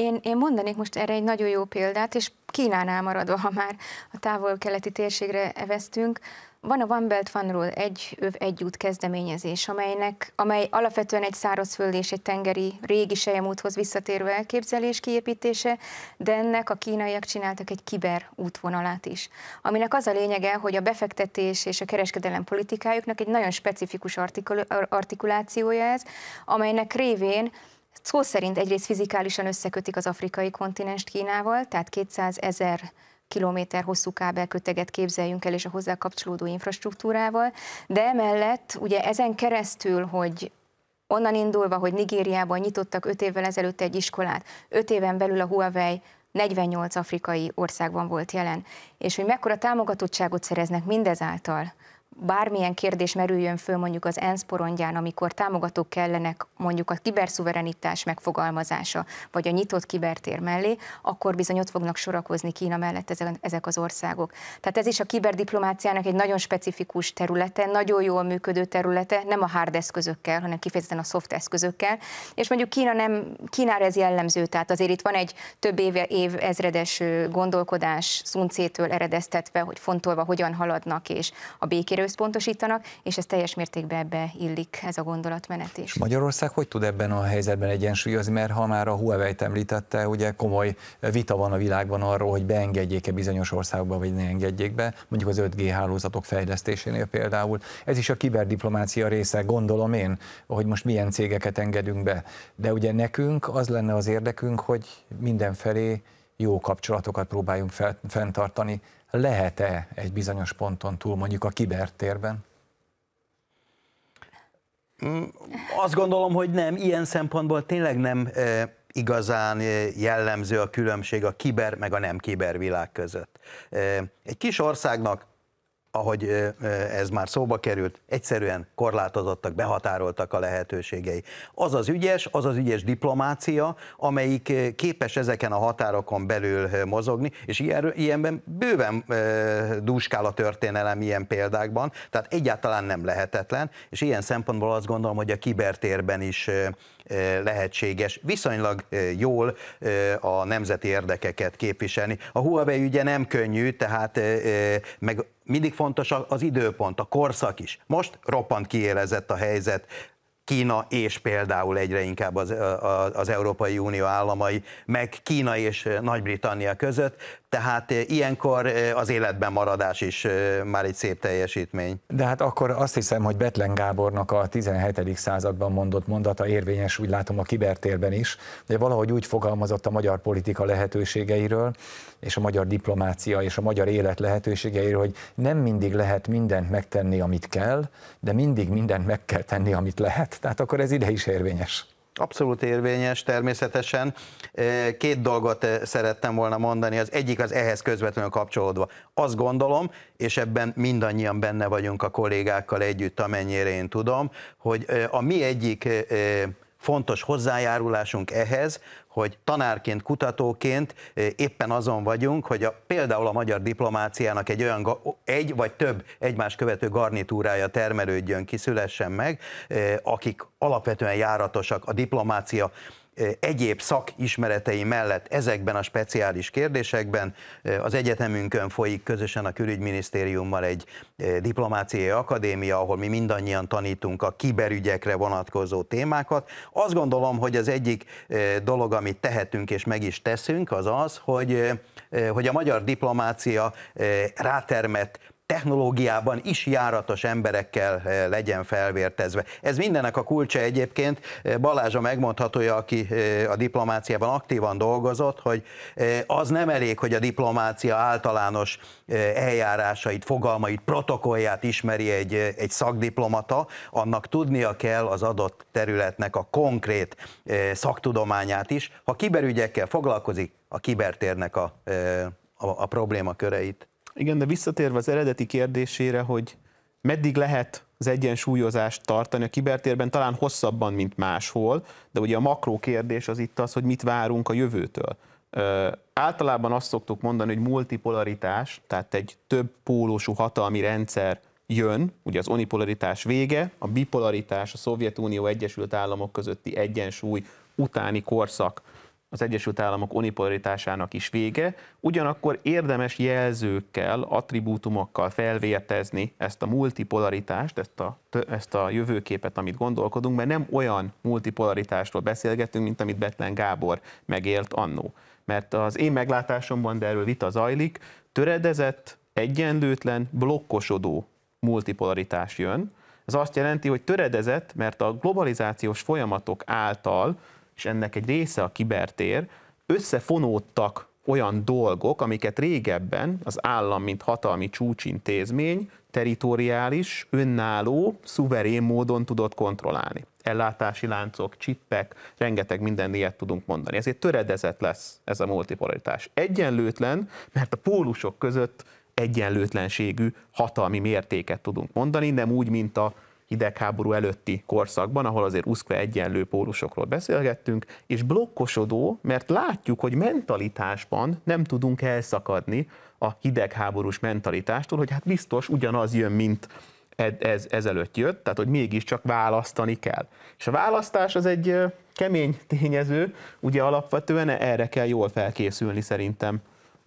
Én, én mondanék most erre egy nagyon jó példát, és Kínánál maradva, ha már a távol-keleti térségre evesztünk, van a One Belt One Road, egy öv, egy út kezdeményezés, amelynek, amely alapvetően egy szárazföld és egy tengeri régi sejemúthoz visszatérő elképzelés kiépítése, de ennek a kínaiak csináltak egy kiber útvonalát is, aminek az a lényege, hogy a befektetés és a kereskedelem politikájuknak egy nagyon specifikus artikul, artikulációja ez, amelynek révén Szó szerint egyrészt fizikálisan összekötik az afrikai kontinens Kínával, tehát 200 ezer kilométer hosszú kábelköteget képzeljünk el, és a hozzá kapcsolódó infrastruktúrával, de emellett ugye ezen keresztül, hogy onnan indulva, hogy Nigériában nyitottak 5 évvel ezelőtt egy iskolát, 5 éven belül a Huawei 48 afrikai országban volt jelen, és hogy mekkora támogatottságot szereznek mindezáltal bármilyen kérdés merüljön föl mondjuk az ENSZ porondján, amikor támogatók kellenek mondjuk a kiberszuverenitás megfogalmazása, vagy a nyitott kibertér mellé, akkor bizony ott fognak sorakozni Kína mellett ezek az országok. Tehát ez is a kiberdiplomáciának egy nagyon specifikus területe, nagyon jól működő területe, nem a hard eszközökkel, hanem kifejezetten a soft eszközökkel, és mondjuk Kína nem, Kínára ez jellemző, tehát azért itt van egy több éve, év ezredes gondolkodás szuncétől eredeztetve, hogy fontolva hogyan haladnak, és a békére összpontosítanak, és ez teljes mértékben ebbe illik ez a gondolatmenet is. Magyarország hogy tud ebben a helyzetben egyensúlyozni, mert ha már a Huawei-t említette, ugye komoly vita van a világban arról, hogy beengedjék-e bizonyos országokba, vagy ne engedjék be, mondjuk az 5G hálózatok fejlesztésénél például. Ez is a kiberdiplomácia része, gondolom én, hogy most milyen cégeket engedünk be. De ugye nekünk az lenne az érdekünk, hogy mindenfelé jó kapcsolatokat próbáljunk fenntartani lehet-e egy bizonyos ponton túl, mondjuk a kibertérben? Mm, azt gondolom, hogy nem, ilyen szempontból tényleg nem e, igazán e, jellemző a különbség a kiber meg a nem világ között. E, egy kis országnak ahogy ez már szóba került, egyszerűen korlátozottak, behatároltak a lehetőségei. Az az ügyes, az az ügyes diplomácia, amelyik képes ezeken a határokon belül mozogni, és ilyen, ilyenben bőven dúskál a történelem ilyen példákban, tehát egyáltalán nem lehetetlen, és ilyen szempontból azt gondolom, hogy a kibertérben is lehetséges viszonylag jól a nemzeti érdekeket képviselni. A Huawei ugye nem könnyű, tehát meg mindig fontos az időpont, a korszak is. Most roppant kiélezett a helyzet, Kína és például egyre inkább az, az Európai Unió államai, meg Kína és Nagy-Britannia között tehát eh, ilyenkor eh, az életben maradás is eh, már egy szép teljesítmény. De hát akkor azt hiszem, hogy Betlen Gábornak a 17. században mondott mondata érvényes, úgy látom a kibertérben is, de valahogy úgy fogalmazott a magyar politika lehetőségeiről, és a magyar diplomácia és a magyar élet lehetőségeiről, hogy nem mindig lehet mindent megtenni, amit kell, de mindig mindent meg kell tenni, amit lehet. Tehát akkor ez ide is érvényes abszolút érvényes természetesen. Két dolgot szerettem volna mondani, az egyik az ehhez közvetlenül kapcsolódva. Azt gondolom, és ebben mindannyian benne vagyunk a kollégákkal együtt, amennyire én tudom, hogy a mi egyik fontos hozzájárulásunk ehhez, hogy tanárként, kutatóként eh, éppen azon vagyunk, hogy a, például a magyar diplomáciának egy olyan egy vagy több egymás követő garnitúrája termelődjön, kiszülessen meg, eh, akik alapvetően járatosak a diplomácia egyéb szakismeretei mellett ezekben a speciális kérdésekben az egyetemünkön folyik közösen a külügyminisztériummal egy diplomáciai akadémia, ahol mi mindannyian tanítunk a kiberügyekre vonatkozó témákat. Azt gondolom, hogy az egyik dolog, amit tehetünk és meg is teszünk, az az, hogy, hogy a magyar diplomácia rátermett technológiában is járatos emberekkel eh, legyen felvértezve. Ez mindennek a kulcsa egyébként. Eh, Balázs a megmondhatója, aki eh, a diplomáciában aktívan dolgozott, hogy az nem elég, hogy a diplomácia általános eljárásait, fogalmait, protokollját ismeri egy, egy szakdiplomata, annak tudnia kell az adott területnek a konkrét szaktudományát is. Ha kiberügyekkel foglalkozik, a kibertérnek a, a, a problémaköreit. Igen, de visszatérve az eredeti kérdésére, hogy meddig lehet az egyensúlyozást tartani a kibertérben, talán hosszabban, mint máshol, de ugye a makró kérdés az itt az, hogy mit várunk a jövőtől. Ö, általában azt szoktuk mondani, hogy multipolaritás, tehát egy több pólósú hatalmi rendszer jön, ugye az onipolaritás vége, a bipolaritás, a Szovjetunió Egyesült Államok közötti egyensúly utáni korszak az Egyesült Államok unipolaritásának is vége, ugyanakkor érdemes jelzőkkel, attribútumokkal felvértezni ezt a multipolaritást, ezt a, ezt a jövőképet, amit gondolkodunk, mert nem olyan multipolaritásról beszélgetünk, mint amit Betlen Gábor megélt annó. Mert az én meglátásomban, de erről vita zajlik, töredezett, egyenlőtlen, blokkosodó multipolaritás jön. Ez azt jelenti, hogy töredezett, mert a globalizációs folyamatok által és ennek egy része a kibertér, összefonódtak olyan dolgok, amiket régebben az állam, mint hatalmi csúcsintézmény, teritoriális, önálló, szuverén módon tudott kontrollálni. Ellátási láncok, csippek, rengeteg minden ilyet tudunk mondani. Ezért töredezett lesz ez a multipolaritás. Egyenlőtlen, mert a pólusok között egyenlőtlenségű hatalmi mértéket tudunk mondani, nem úgy, mint a hidegháború előtti korszakban, ahol azért uszkve egyenlő pólusokról beszélgettünk, és blokkosodó, mert látjuk, hogy mentalitásban nem tudunk elszakadni a hidegháborús mentalitástól, hogy hát biztos ugyanaz jön, mint ez, ezelőtt jött, tehát hogy mégiscsak választani kell. És a választás az egy kemény tényező, ugye alapvetően erre kell jól felkészülni szerintem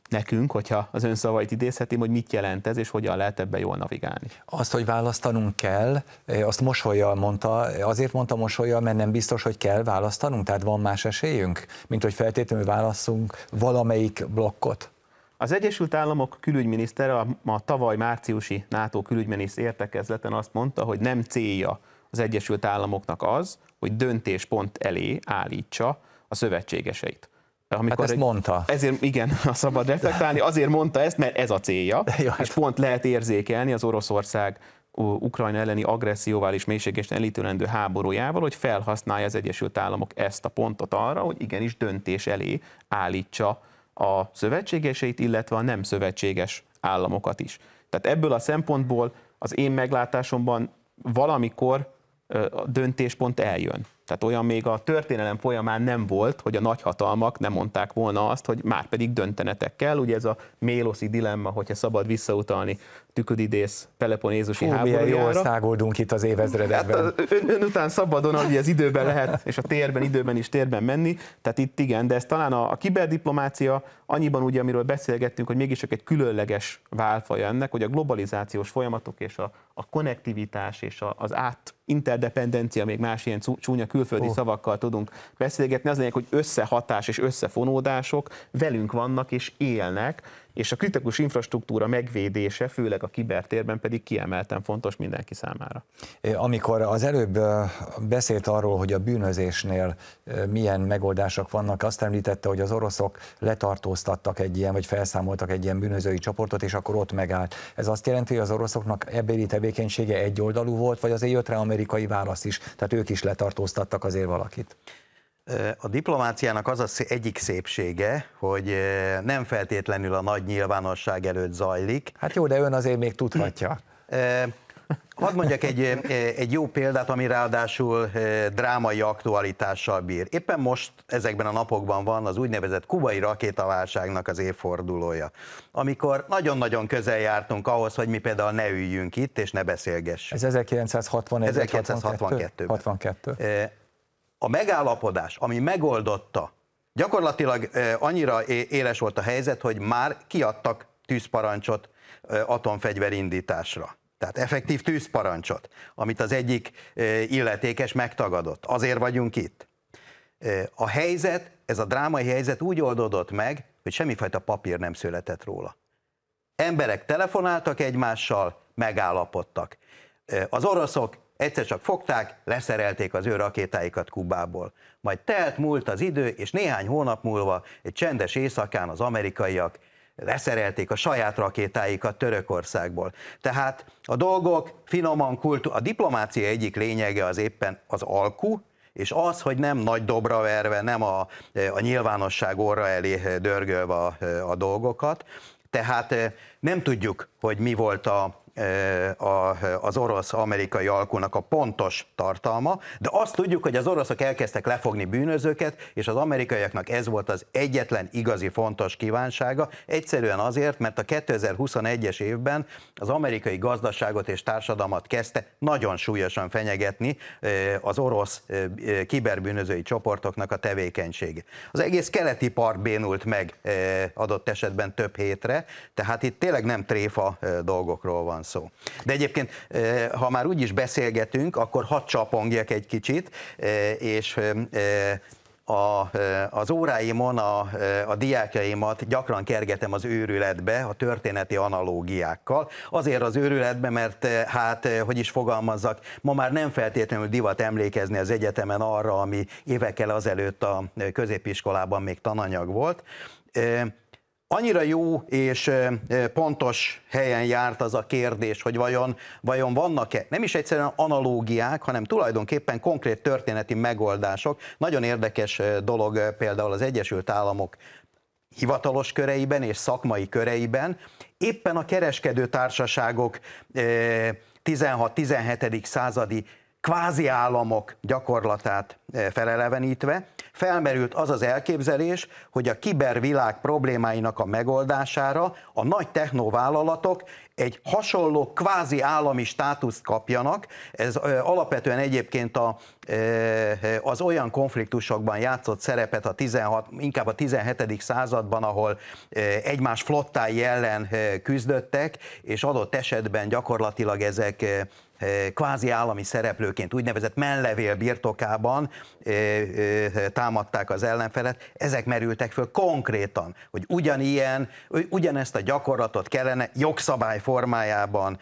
nekünk, hogyha az ön szavait idézhetim, hogy mit jelent ez, és hogyan lehet ebben jól navigálni. Azt, hogy választanunk kell, eh, azt mosolyjal mondta, eh, azért mondta mosolyjal, mert nem biztos, hogy kell választanunk, tehát van más esélyünk, mint hogy feltétlenül válaszunk valamelyik blokkot. Az Egyesült Államok külügyminisztere a, a tavaly márciusi NATO külügyminiszt értekezleten azt mondta, hogy nem célja az Egyesült Államoknak az, hogy döntéspont elé állítsa a szövetségeseit. Hát amikor hát ezt egy, mondta. Ezért, igen, a szabad reflektálni, azért mondta ezt, mert ez a célja, Jó, hát. és pont lehet érzékelni az Oroszország Ukrajna elleni agresszióval és mélységesen elítélendő háborújával, hogy felhasználja az Egyesült Államok ezt a pontot arra, hogy igenis döntés elé állítsa a szövetségeseit, illetve a nem szövetséges államokat is. Tehát ebből a szempontból az én meglátásomban valamikor a döntéspont eljön. Tehát olyan még a történelem folyamán nem volt, hogy a nagyhatalmak nem mondták volna azt, hogy már pedig döntenetek kell. Ugye ez a méloszi dilemma, hogyha szabad visszautalni tüködidész Peloponézusi háborújára. jól szágoldunk itt az évezredekben. Hát ön, ön, után szabadon, hogy az időben lehet, és a térben, időben is térben menni. Tehát itt igen, de ez talán a, a kiberdiplomácia annyiban ugye, amiről beszélgettünk, hogy mégis csak egy különleges válfaja ennek, hogy a globalizációs folyamatok és a, a konnektivitás és a, az át interdependencia, még más ilyen csúnya kül külföldi oh. szavakkal tudunk beszélgetni. Az lényeg, hogy összehatás és összefonódások velünk vannak és élnek, és a kritikus infrastruktúra megvédése, főleg a kibertérben pedig kiemelten fontos mindenki számára. Amikor az előbb beszélt arról, hogy a bűnözésnél milyen megoldások vannak, azt említette, hogy az oroszok letartóztattak egy ilyen, vagy felszámoltak egy ilyen bűnözői csoportot, és akkor ott megállt. Ez azt jelenti, hogy az oroszoknak ebbéli tevékenysége egyoldalú volt, vagy azért jött rá amerikai válasz is, tehát ők is letartóztattak azért valakit? A diplomáciának az az egyik szépsége, hogy nem feltétlenül a nagy nyilvánosság előtt zajlik. Hát jó, de ön azért még tudhatja. Hadd mondjak egy, egy jó példát, ami ráadásul drámai aktualitással bír. Éppen most ezekben a napokban van az úgynevezett kubai rakétaválságnak az évfordulója, amikor nagyon-nagyon közel jártunk ahhoz, hogy mi például ne üljünk itt és ne beszélgessünk. Ez 1961 1962. 62 a megállapodás, ami megoldotta, gyakorlatilag annyira éles volt a helyzet, hogy már kiadtak tűzparancsot atomfegyverindításra. Tehát effektív tűzparancsot, amit az egyik illetékes megtagadott. Azért vagyunk itt. A helyzet, ez a drámai helyzet úgy oldódott meg, hogy semmifajta papír nem született róla. Emberek telefonáltak egymással, megállapodtak. Az oroszok Egyszer csak fogták, leszerelték az ő rakétáikat Kubából. Majd telt múlt az idő, és néhány hónap múlva egy csendes éjszakán az amerikaiak leszerelték a saját rakétáikat Törökországból. Tehát a dolgok finoman kultú, a diplomácia egyik lényege az éppen az alkú, és az, hogy nem nagy dobra verve, nem a, a nyilvánosság orra elé dörgölve a, a dolgokat. Tehát eh, nem tudjuk, hogy mi volt a, az orosz-amerikai alkónak a pontos tartalma, de azt tudjuk, hogy az oroszok elkezdtek lefogni bűnözőket, és az amerikaiaknak ez volt az egyetlen igazi fontos kívánsága, egyszerűen azért, mert a 2021-es évben az amerikai gazdaságot és társadalmat kezdte nagyon súlyosan fenyegetni az orosz kiberbűnözői csoportoknak a tevékenysége. Az egész keleti part bénult meg adott esetben több hétre, tehát itt tényleg nem tréfa dolgokról van van szó. De egyébként, ha már úgy is beszélgetünk, akkor hadd csapongjak egy kicsit, és a, az óráimon a, a diákjaimat gyakran kergetem az őrületbe a történeti analógiákkal. Azért az őrületbe, mert hát, hogy is fogalmazzak, ma már nem feltétlenül divat emlékezni az egyetemen arra, ami évekkel azelőtt a középiskolában még tananyag volt annyira jó és pontos helyen járt az a kérdés, hogy vajon, vajon vannak-e nem is egyszerűen analógiák, hanem tulajdonképpen konkrét történeti megoldások. Nagyon érdekes dolog például az Egyesült Államok hivatalos köreiben és szakmai köreiben, éppen a kereskedő társaságok 16-17. századi kvázi államok gyakorlatát felelevenítve, felmerült az az elképzelés, hogy a kibervilág problémáinak a megoldására a nagy technovállalatok egy hasonló kvázi állami státuszt kapjanak. Ez alapvetően egyébként a, az olyan konfliktusokban játszott szerepet a 16, inkább a 17. században, ahol egymás flottái ellen küzdöttek, és adott esetben gyakorlatilag ezek kvázi állami szereplőként, úgynevezett menlevél birtokában támadták az ellenfelet, ezek merültek föl konkrétan, hogy ugyanilyen, ugyanezt a gyakorlatot kellene jogszabály formájában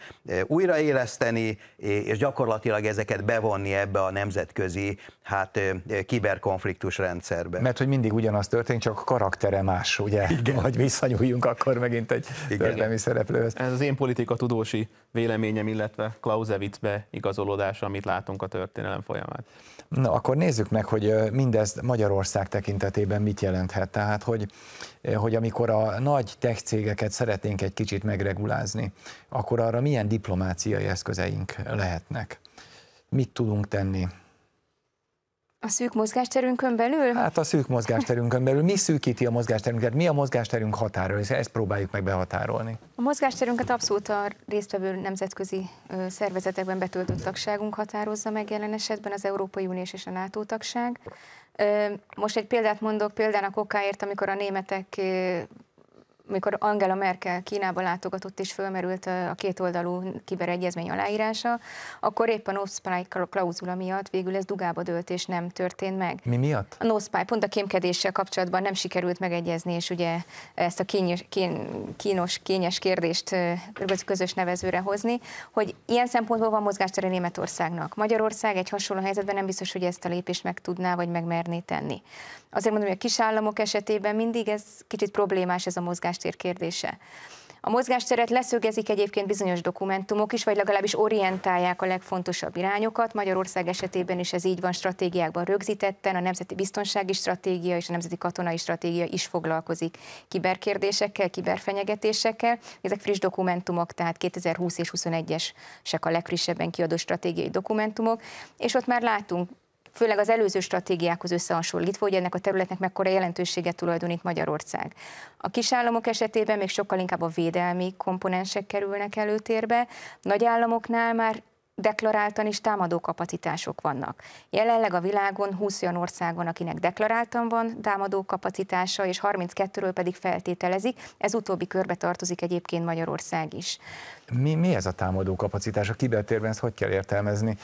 újraéleszteni, és gyakorlatilag ezeket bevonni ebbe a nemzetközi hát kiberkonfliktus rendszerbe. Mert hogy mindig ugyanaz történik, csak a karaktere más, ugye? Igen. Majd visszanyúljunk akkor megint egy Igen. történelmi szereplőhöz. Ez az én politika tudósi véleményem, illetve Klausewitzbe igazolódása, amit látunk a történelem folyamán. Na, akkor nézzük meg, hogy mindez Magyarország tekintetében mit jelenthet. Tehát, hogy, hogy amikor a nagy tech cégeket szeretnénk egy kicsit megregulázni, akkor arra milyen diplomáciai eszközeink lehetnek? Mit tudunk tenni? A szűk mozgásterünkön belül? Hát a szűk mozgásterünkön belül. Mi szűkíti a mozgásterünket? Mi a mozgásterünk határa? ezt próbáljuk meg behatárolni. A mozgásterünket abszolút a résztvevő nemzetközi szervezetekben betöltött tagságunk határozza meg jelen esetben az Európai Unió és a NATO tagság. Most egy példát mondok, példának okáért, amikor a németek amikor Angela Merkel Kínába látogatott és fölmerült a kétoldalú kiberegyezmény aláírása, akkor épp a NoSpy klauzula miatt végül ez dugába dőlt és nem történt meg. Mi miatt? A NoSpy, pont a kémkedéssel kapcsolatban nem sikerült megegyezni, és ugye ezt a kényes, kén, kínos, kényes kérdést közös nevezőre hozni, hogy ilyen szempontból van mozgástere Németországnak. Magyarország egy hasonló helyzetben nem biztos, hogy ezt a lépést meg tudná, vagy megmerné tenni. Azért mondom, hogy a kis államok esetében mindig ez kicsit problémás ez a mozgás mozgástér kérdése. A mozgásteret leszögezik egyébként bizonyos dokumentumok is, vagy legalábbis orientálják a legfontosabb irányokat. Magyarország esetében is ez így van stratégiákban rögzítetten, a Nemzeti Biztonsági Stratégia és a Nemzeti Katonai Stratégia is foglalkozik kiberkérdésekkel, kiberfenyegetésekkel. Ezek friss dokumentumok, tehát 2020 és 2021 esek a legfrissebben kiadott stratégiai dokumentumok, és ott már látunk főleg az előző stratégiákhoz összehasonlítva, hogy ennek a területnek mekkora jelentőséget tulajdonít Magyarország. A kisállamok esetében még sokkal inkább a védelmi komponensek kerülnek előtérbe, nagy államoknál már deklaráltan is támadó kapacitások vannak. Jelenleg a világon 20 olyan ország van, akinek deklaráltan van támadó kapacitása, és 32-ről pedig feltételezik, ez utóbbi körbe tartozik egyébként Magyarország is. Mi, mi ez a támadó kapacitás? A kibertérben ezt hogy kell értelmezni?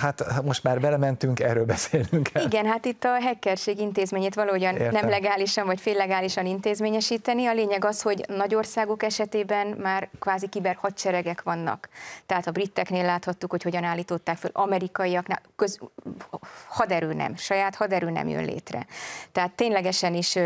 Hát most már belementünk, erről beszélünk. El. Igen, hát itt a hekkerség intézményét valahogyan Értem. nem legálisan vagy féllegálisan intézményesíteni. A lényeg az, hogy nagy országok esetében már kvázi kiberhadseregek vannak. Tehát a briteknél láthattuk, hogy hogyan állították föl amerikaiaknál, köz, haderő nem, saját haderő nem jön létre. Tehát ténylegesen is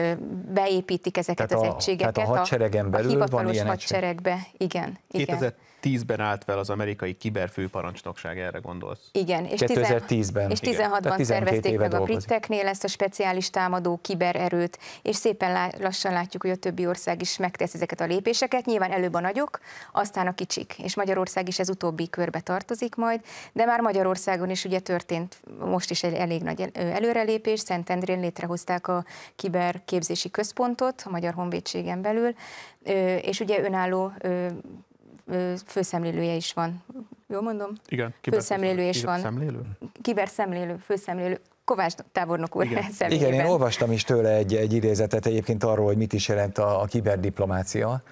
beépítik ezeket tehát az a, egységeket. Tehát a hadseregen belül a hivatalos van ilyen hadseregbe, igen. igen. 2010-ben állt fel az amerikai kiberfőparancsnokság, erre gondolsz? Igen, és 2010-ben. És 16-ban szervezték meg dolgozik. a briteknél ezt a speciális támadó kibererőt, és szépen lassan látjuk, hogy a többi ország is megtesz ezeket a lépéseket. Nyilván előbb a nagyok, aztán a kicsik, és Magyarország is ez utóbbi körbe tartozik majd, de már Magyarországon is ugye történt most is egy elég nagy előrelépés, Szentendrén létrehozták a kiberképzési központot a Magyar Honvédségen belül, és ugye önálló főszemlélője is van. Jól mondom? Igen. Főszemlélő is van. Szemlélő? Kiberszemlélő, főszemlélő. Kovács tábornok úr Igen. személyében. Igen, én olvastam is tőle egy, egy idézetet egyébként arról, hogy mit is jelent a, a kiberdiplomácia.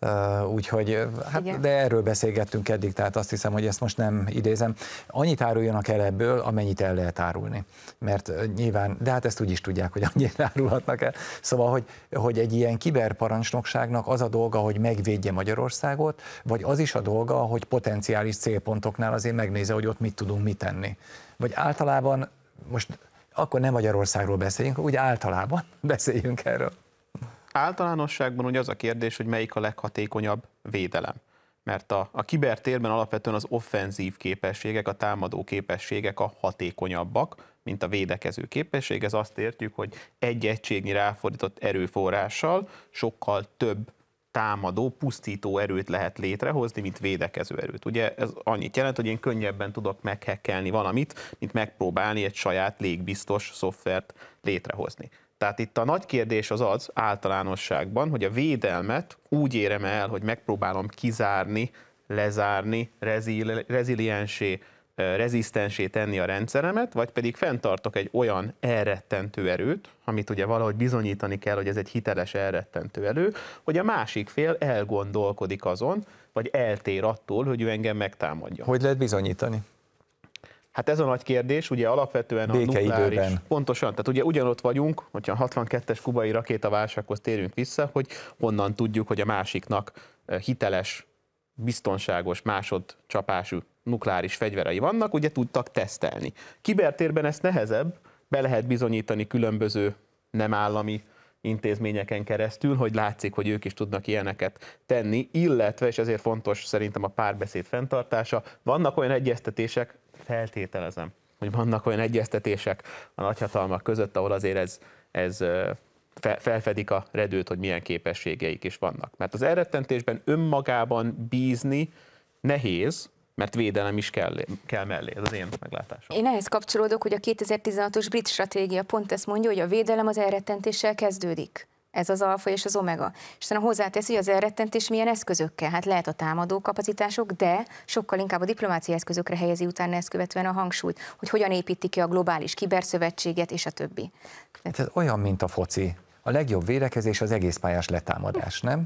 Uh, úgyhogy, hát, de erről beszélgettünk eddig, tehát azt hiszem, hogy ezt most nem idézem. Annyit áruljanak el ebből, amennyit el lehet árulni. Mert nyilván, de hát ezt úgy is tudják, hogy annyit árulhatnak el. Szóval, hogy, hogy egy ilyen kiberparancsnokságnak az a dolga, hogy megvédje Magyarországot, vagy az is a dolga, hogy potenciális célpontoknál azért megnézze, hogy ott mit tudunk mit tenni. Vagy általában most akkor nem Magyarországról beszéljünk, úgy általában beszéljünk erről. Általánosságban ugye az a kérdés, hogy melyik a leghatékonyabb védelem. Mert a, a kibertérben alapvetően az offenzív képességek, a támadó képességek a hatékonyabbak, mint a védekező képesség. Ez azt értjük, hogy egy egységnyi ráfordított erőforrással sokkal több támadó, pusztító erőt lehet létrehozni, mint védekező erőt. Ugye ez annyit jelent, hogy én könnyebben tudok meghekkelni valamit, mint megpróbálni egy saját légbiztos szoftvert létrehozni. Tehát itt a nagy kérdés az az általánosságban, hogy a védelmet úgy érem el, hogy megpróbálom kizárni, lezárni, rezili reziliensé, rezisztensé tenni a rendszeremet, vagy pedig fenntartok egy olyan elrettentő erőt, amit ugye valahogy bizonyítani kell, hogy ez egy hiteles elrettentő erő, hogy a másik fél elgondolkodik azon, vagy eltér attól, hogy ő engem megtámadja. Hogy lehet bizonyítani? Hát ez a nagy kérdés, ugye alapvetően a nukleáris. Pontosan, tehát ugye ugyanott vagyunk, hogyha a 62-es kubai rakétaválsághoz térünk vissza, hogy honnan tudjuk, hogy a másiknak eh, hiteles, biztonságos, másodcsapású nukleáris fegyverei vannak, ugye tudtak tesztelni. Kibertérben ezt nehezebb, be lehet bizonyítani különböző nem állami intézményeken keresztül, hogy látszik, hogy ők is tudnak ilyeneket tenni, illetve, és ezért fontos szerintem a párbeszéd fenntartása, vannak olyan egyeztetések, feltételezem, hogy vannak olyan egyeztetések a nagyhatalmak között, ahol azért ez, ez felfedik a redőt, hogy milyen képességeik is vannak. Mert az elrettentésben önmagában bízni nehéz, mert védelem is kell, kell mellé, ez az én meglátásom. Én ehhez kapcsolódok, hogy a 2016-os brit stratégia pont ezt mondja, hogy a védelem az elrettentéssel kezdődik. Ez az alfa és az omega. És aztán hozzátesz, hogy az elrettentés milyen eszközökkel. Hát lehet a támadó kapacitások, de sokkal inkább a diplomáciai eszközökre helyezi utána ezt követően a hangsúlyt, hogy hogyan építi ki a globális kiberszövetséget és a többi. Tehát ez olyan, mint a foci. A legjobb védekezés az egész pályás letámadás, nem?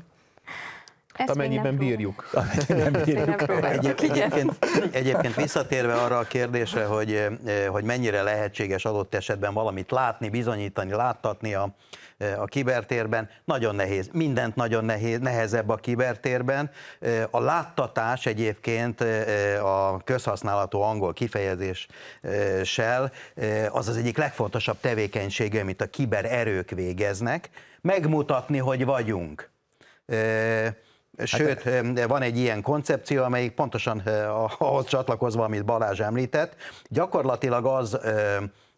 Ezt amennyiben bírjuk. Amennyiben bírjuk. Egyébként, egyébként, egyébként visszatérve arra a kérdésre, hogy, eh, hogy mennyire lehetséges adott esetben valamit látni, bizonyítani, láttatni a, eh, a kibertérben, nagyon nehéz. Mindent nagyon nehéz, nehezebb a kibertérben. Eh, a láttatás egyébként a közhasználatú angol kifejezéssel az az egyik legfontosabb tevékenysége, amit a kibererők végeznek, megmutatni, hogy vagyunk. Hát, Sőt, hát, van egy ilyen koncepció, amelyik pontosan ahhoz csatlakozva, amit Balázs említett, gyakorlatilag az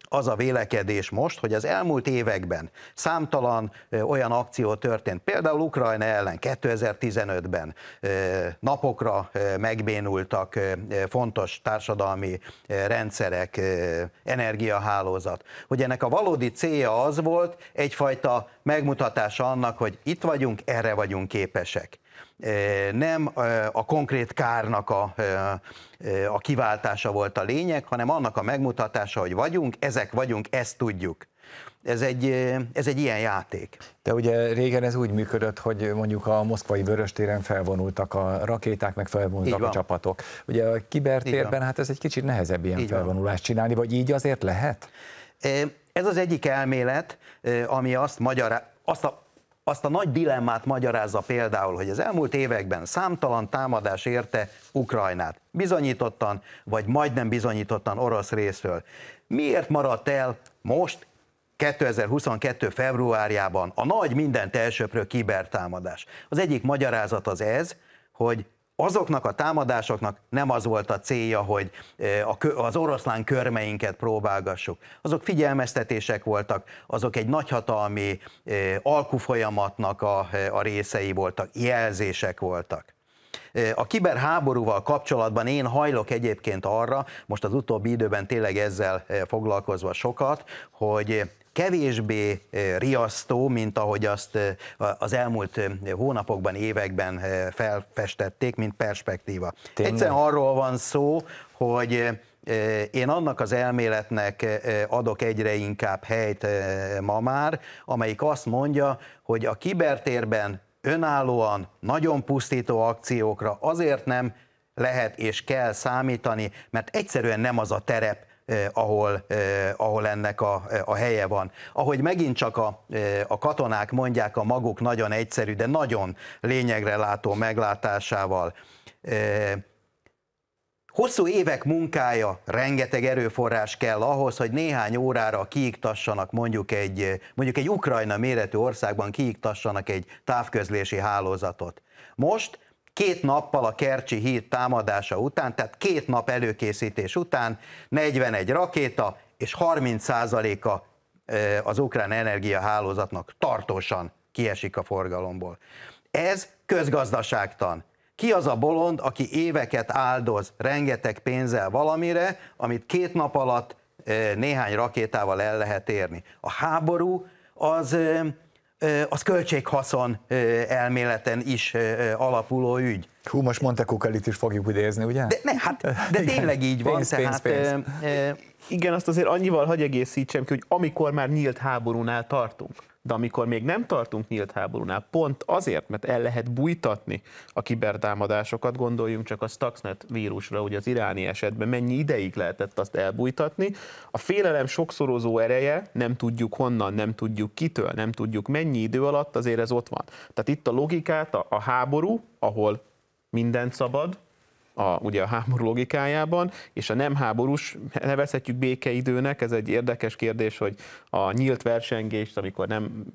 az a vélekedés most, hogy az elmúlt években számtalan olyan akció történt, például Ukrajna ellen 2015-ben napokra megbénultak fontos társadalmi rendszerek, energiahálózat, hogy ennek a valódi célja az volt egyfajta megmutatása annak, hogy itt vagyunk, erre vagyunk képesek nem a konkrét kárnak a, a kiváltása volt a lényeg, hanem annak a megmutatása, hogy vagyunk, ezek vagyunk, ezt tudjuk. Ez egy, ez egy ilyen játék. De ugye régen ez úgy működött, hogy mondjuk a moszkvai vöröstéren felvonultak a rakéták, meg felvonultak a csapatok. Ugye a kibertérben hát ez egy kicsit nehezebb ilyen így felvonulást van. csinálni, vagy így azért lehet? Ez az egyik elmélet, ami azt magyar, azt a azt a nagy dilemmát magyarázza például, hogy az elmúlt években számtalan támadás érte Ukrajnát, bizonyítottan, vagy majdnem bizonyítottan orosz részről. Miért maradt el most 2022. februárjában a nagy mindent elsöprő kibertámadás. Az egyik magyarázat az ez, hogy azoknak a támadásoknak nem az volt a célja, hogy az oroszlán körmeinket próbálgassuk. Azok figyelmeztetések voltak, azok egy nagyhatalmi alkufolyamatnak a, a részei voltak, jelzések voltak. A kiberháborúval kapcsolatban én hajlok egyébként arra, most az utóbbi időben tényleg ezzel foglalkozva sokat, hogy kevésbé riasztó, mint ahogy azt az elmúlt hónapokban, években felfestették, mint perspektíva. Tényleg? Egyszerűen arról van szó, hogy én annak az elméletnek adok egyre inkább helyt ma már, amelyik azt mondja, hogy a kibertérben önállóan, nagyon pusztító akciókra azért nem lehet és kell számítani, mert egyszerűen nem az a terep, eh, ahol, eh, ahol ennek a, eh, a helye van. Ahogy megint csak a, eh, a katonák mondják a maguk nagyon egyszerű, de nagyon lényegre látó meglátásával, eh, Hosszú évek munkája, rengeteg erőforrás kell ahhoz, hogy néhány órára kiiktassanak mondjuk egy, eh, mondjuk egy Ukrajna méretű országban kiiktassanak egy távközlési hálózatot. Most két nappal a Kercsi híd támadása után, tehát két nap előkészítés után 41 rakéta és 30%-a az ukrán energiahálózatnak tartósan kiesik a forgalomból. Ez közgazdaságtan. Ki az a bolond, aki éveket áldoz rengeteg pénzzel valamire, amit két nap alatt néhány rakétával el lehet érni? A háború az az költséghaszon elméleten is alapuló ügy. Hú, most Monte elit is fogjuk idézni, ugye? De, ne, hát, de tényleg így van. Pénz, tehát, pénz, pénz. E, e, igen, azt azért annyival hagy egészítsem ki, hogy amikor már nyílt háborúnál tartunk, de amikor még nem tartunk nyílt háborúnál, pont azért, mert el lehet bújtatni a kibertámadásokat, gondoljunk csak a Stuxnet vírusra, hogy az iráni esetben mennyi ideig lehetett azt elbújtatni. A félelem sokszorozó ereje, nem tudjuk honnan, nem tudjuk kitől, nem tudjuk mennyi idő alatt, azért ez ott van. Tehát itt a logikát a, a háború, ahol mindent szabad, a, ugye a háború logikájában, és a nem háborús nevezhetjük békeidőnek, ez egy érdekes kérdés, hogy a nyílt versengést, amikor nem,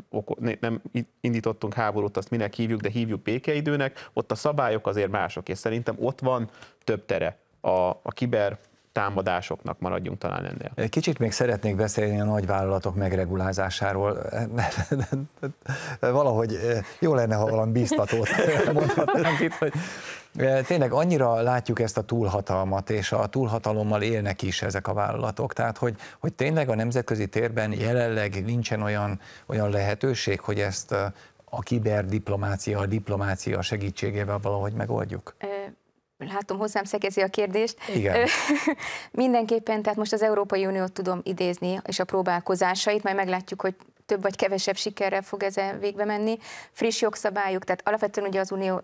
nem indítottunk háborút, azt minek hívjuk, de hívjuk békeidőnek, ott a szabályok azért mások, és szerintem ott van több tere a, a kiber támadásoknak maradjunk talán ennél. Kicsit még szeretnék beszélni a nagyvállalatok megregulázásáról. Valahogy eh, jó lenne, ha valami biztatót mondhatnánk itt, hogy eh, Tényleg annyira látjuk ezt a túlhatalmat, és a túlhatalommal élnek is ezek a vállalatok. Tehát, hogy, hogy tényleg a nemzetközi térben jelenleg nincsen olyan, olyan lehetőség, hogy ezt eh, a kiberdiplomácia, a diplomácia segítségével valahogy megoldjuk? Látom, hozzám szekezi a kérdést. Igen. Mindenképpen, tehát most az Európai Uniót tudom idézni, és a próbálkozásait, majd meglátjuk, hogy több vagy kevesebb sikerrel fog ez végbe menni. Friss jogszabályok, tehát alapvetően ugye az Unió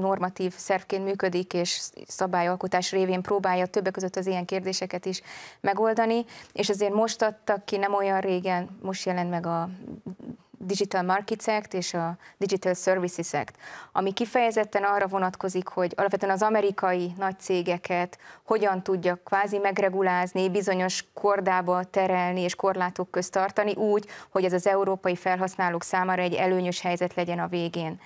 normatív szervként működik, és szabályalkotás révén próbálja többek között az ilyen kérdéseket is megoldani, és azért most adtak ki nem olyan régen, most jelent meg a Digital Markets Act és a Digital Services Act, ami kifejezetten arra vonatkozik, hogy alapvetően az amerikai nagy cégeket hogyan tudja kvázi megregulázni, bizonyos kordába terelni és korlátok közt tartani úgy, hogy ez az európai felhasználók számára egy előnyös helyzet legyen a végén.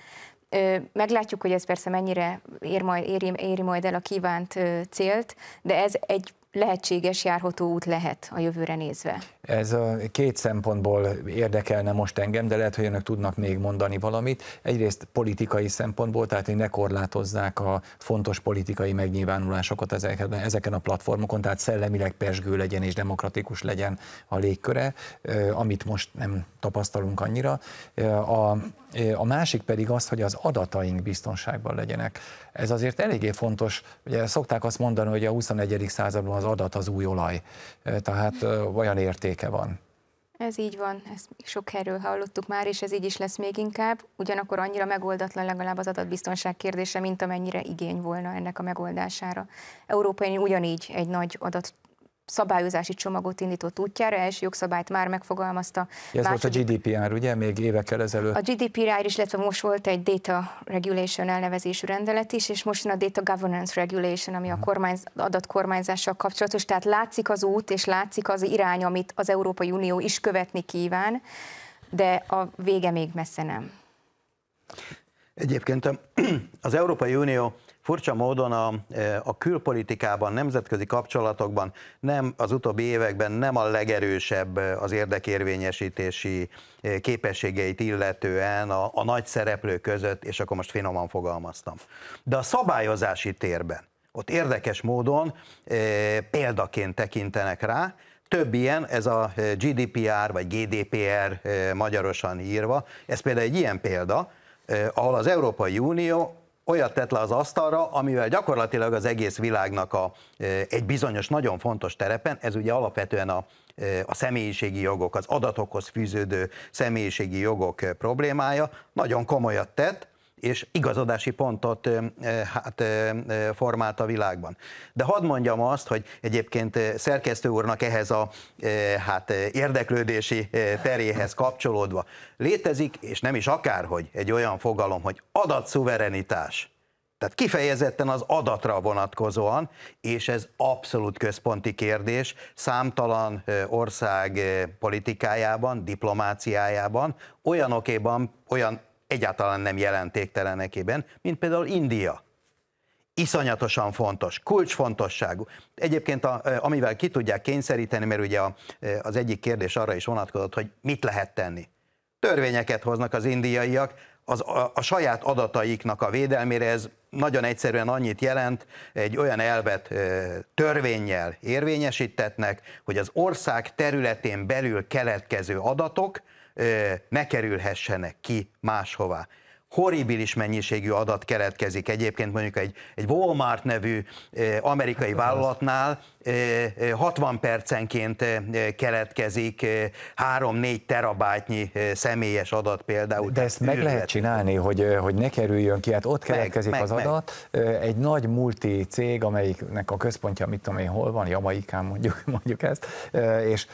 Meglátjuk, hogy ez persze mennyire ér majd, éri, éri majd el a kívánt célt, de ez egy lehetséges járható út lehet a jövőre nézve? Ez a két szempontból érdekelne most engem, de lehet, hogy önök tudnak még mondani valamit. Egyrészt politikai szempontból, tehát hogy ne korlátozzák a fontos politikai megnyilvánulásokat ezeken, a platformokon, tehát szellemileg persgő legyen és demokratikus legyen a légköre, amit most nem tapasztalunk annyira. A, a másik pedig az, hogy az adataink biztonságban legyenek. Ez azért eléggé fontos, ugye szokták azt mondani, hogy a 21. században az adat az új olaj, tehát olyan értéke van. Ez így van, ezt sok helyről hallottuk már, és ez így is lesz még inkább. Ugyanakkor annyira megoldatlan legalább az adatbiztonság kérdése, mint amennyire igény volna ennek a megoldására. Európai ugyanígy egy nagy adat szabályozási csomagot indított útjára, első jogszabályt már megfogalmazta. Ja, ez második... volt a GDPR, ugye, még évekkel ezelőtt? A GDPR is, illetve most volt egy Data Regulation elnevezésű rendelet is, és most a Data Governance Regulation, ami a kormány, adatkormányzással kapcsolatos, tehát látszik az út, és látszik az irány, amit az Európai Unió is követni kíván, de a vége még messze nem. Egyébként az Európai Unió furcsa módon a, e, a külpolitikában, nemzetközi kapcsolatokban nem az utóbbi években nem a legerősebb e, az érdekérvényesítési e, képességeit illetően a, a nagy szereplő között, és akkor most finoman fogalmaztam. De a szabályozási térben ott érdekes módon e, példaként tekintenek rá, több ilyen, ez a GDPR vagy GDPR e, magyarosan írva, ez például egy ilyen példa, e, ahol az Európai Unió olyat tett le az asztalra, amivel gyakorlatilag az egész világnak a, egy bizonyos, nagyon fontos terepen, ez ugye alapvetően a, a személyiségi jogok, az adatokhoz fűződő személyiségi jogok problémája, nagyon komolyat tett, és igazodási pontot hát, formált a világban. De hadd mondjam azt, hogy egyébként szerkesztő úrnak ehhez a hát, érdeklődési teréhez kapcsolódva létezik, és nem is akárhogy egy olyan fogalom, hogy adatszuverenitás. Tehát kifejezetten az adatra vonatkozóan, és ez abszolút központi kérdés számtalan ország politikájában, diplomáciájában, olyanokéban, olyan egyáltalán nem jelentéktelenekében, mint például India. Iszonyatosan fontos, kulcsfontosságú. Egyébként, a, amivel ki tudják kényszeríteni, mert ugye a, az egyik kérdés arra is vonatkozott, hogy mit lehet tenni. Törvényeket hoznak az indiaiak, az, a, a saját adataiknak a védelmére ez nagyon egyszerűen annyit jelent, egy olyan elvet törvényjel érvényesítetnek, hogy az ország területén belül keletkező adatok, megkerülhessenek ki máshová horribilis mennyiségű adat keletkezik. Egyébként mondjuk egy, egy Walmart nevű amerikai hát vállalatnál 60 percenként keletkezik 3-4 terabájtnyi személyes adat például. De ezt meg lehet csinálni, hogy, hogy ne kerüljön ki, hát ott keletkezik meg, az meg, adat. Meg. Egy nagy multi cég, amelyiknek a központja, mit tudom én, hol van, Jamaikán mondjuk, mondjuk ezt, és,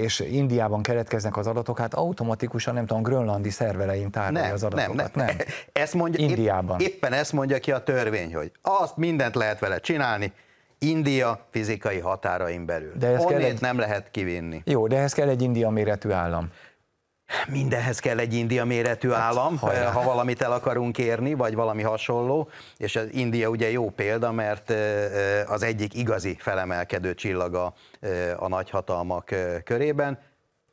és Indiában keletkeznek az adatok, hát automatikusan, nem tudom, grönlandi szervelein tárolja az adatokat. Nem, nem. nem ezt mondja, Indiában. Épp, éppen ezt mondja ki a törvény, hogy azt mindent lehet vele csinálni, India fizikai határain belül. De ez kell egy... nem lehet kivinni. Jó, de ehhez kell egy India méretű állam. Mindenhez kell egy India méretű hát, állam, hajrá. Eh, ha valamit el akarunk érni, vagy valami hasonló, és az India ugye jó példa, mert eh, eh, az egyik igazi felemelkedő csillaga a nagyhatalmak körében,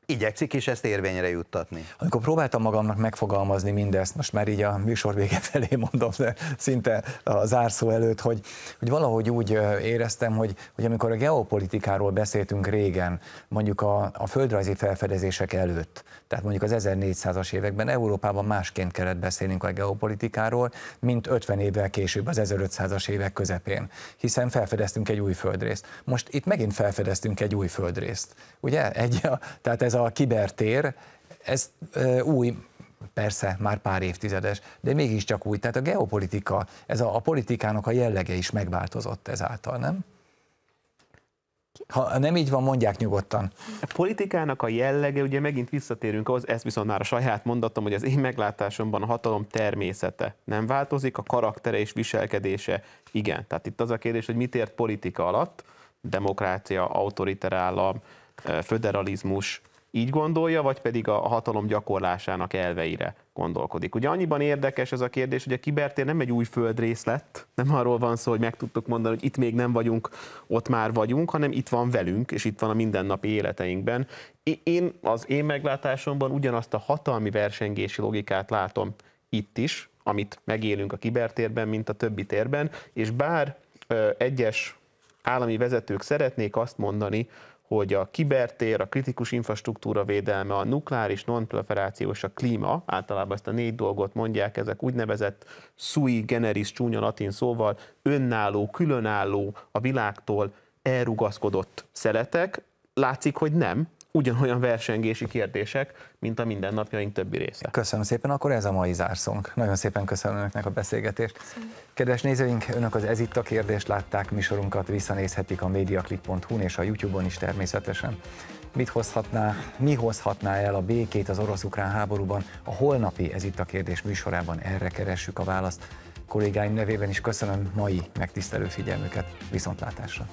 igyekszik is ezt érvényre juttatni. Amikor próbáltam magamnak megfogalmazni mindezt, most már így a műsor vége felé mondom, de szinte a zárszó előtt, hogy, hogy valahogy úgy éreztem, hogy, hogy amikor a geopolitikáról beszéltünk régen, mondjuk a, a földrajzi felfedezések előtt, tehát mondjuk az 1400-as években Európában másként kellett beszélnünk a geopolitikáról, mint 50 évvel később, az 1500-as évek közepén, hiszen felfedeztünk egy új földrészt. Most itt megint felfedeztünk egy új földrészt, ugye? Egy, a, tehát ez a kibertér, ez e, új persze már pár évtizedes, de mégiscsak új. Tehát a geopolitika, ez a, a politikának a jellege is megváltozott ezáltal, nem? Ha nem így van, mondják nyugodtan. A politikának a jellege, ugye megint visszatérünk ahhoz, ezt viszont már a saját mondatom, hogy az én meglátásomban a hatalom természete nem változik, a karaktere és viselkedése igen. Tehát itt az a kérdés, hogy mit ért politika alatt, demokrácia, autoriter állam, föderalizmus, így gondolja, vagy pedig a hatalom gyakorlásának elveire gondolkodik. Ugye annyiban érdekes ez a kérdés, hogy a kibertér nem egy új földrész lett, nem arról van szó, hogy meg tudtuk mondani, hogy itt még nem vagyunk, ott már vagyunk, hanem itt van velünk, és itt van a mindennapi életeinkben. Én az én meglátásomban ugyanazt a hatalmi versengési logikát látom itt is, amit megélünk a kibertérben, mint a többi térben, és bár egyes állami vezetők szeretnék azt mondani, hogy a kibertér, a kritikus infrastruktúra védelme, a nukleáris nonproliferáció és a klíma, általában ezt a négy dolgot mondják, ezek úgynevezett sui generis csúnya latin szóval önálló, különálló, a világtól elrugaszkodott szeletek, látszik, hogy nem, ugyanolyan versengési kérdések, mint a mindennapjaink többi része. Köszönöm szépen, akkor ez a mai zárszónk. Nagyon szépen köszönöm önöknek a beszélgetést. Köszönöm. Kedves nézőink, önök az Ez itt a kérdést látták, misorunkat visszanézhetik a mediacliphu n és a YouTube-on is természetesen. Mit hozhatná, mi hozhatná el a békét az orosz-ukrán háborúban? A holnapi Ez itt a kérdés műsorában erre keressük a választ. Kollégáim nevében is köszönöm mai megtisztelő figyelmüket. Viszontlátásra!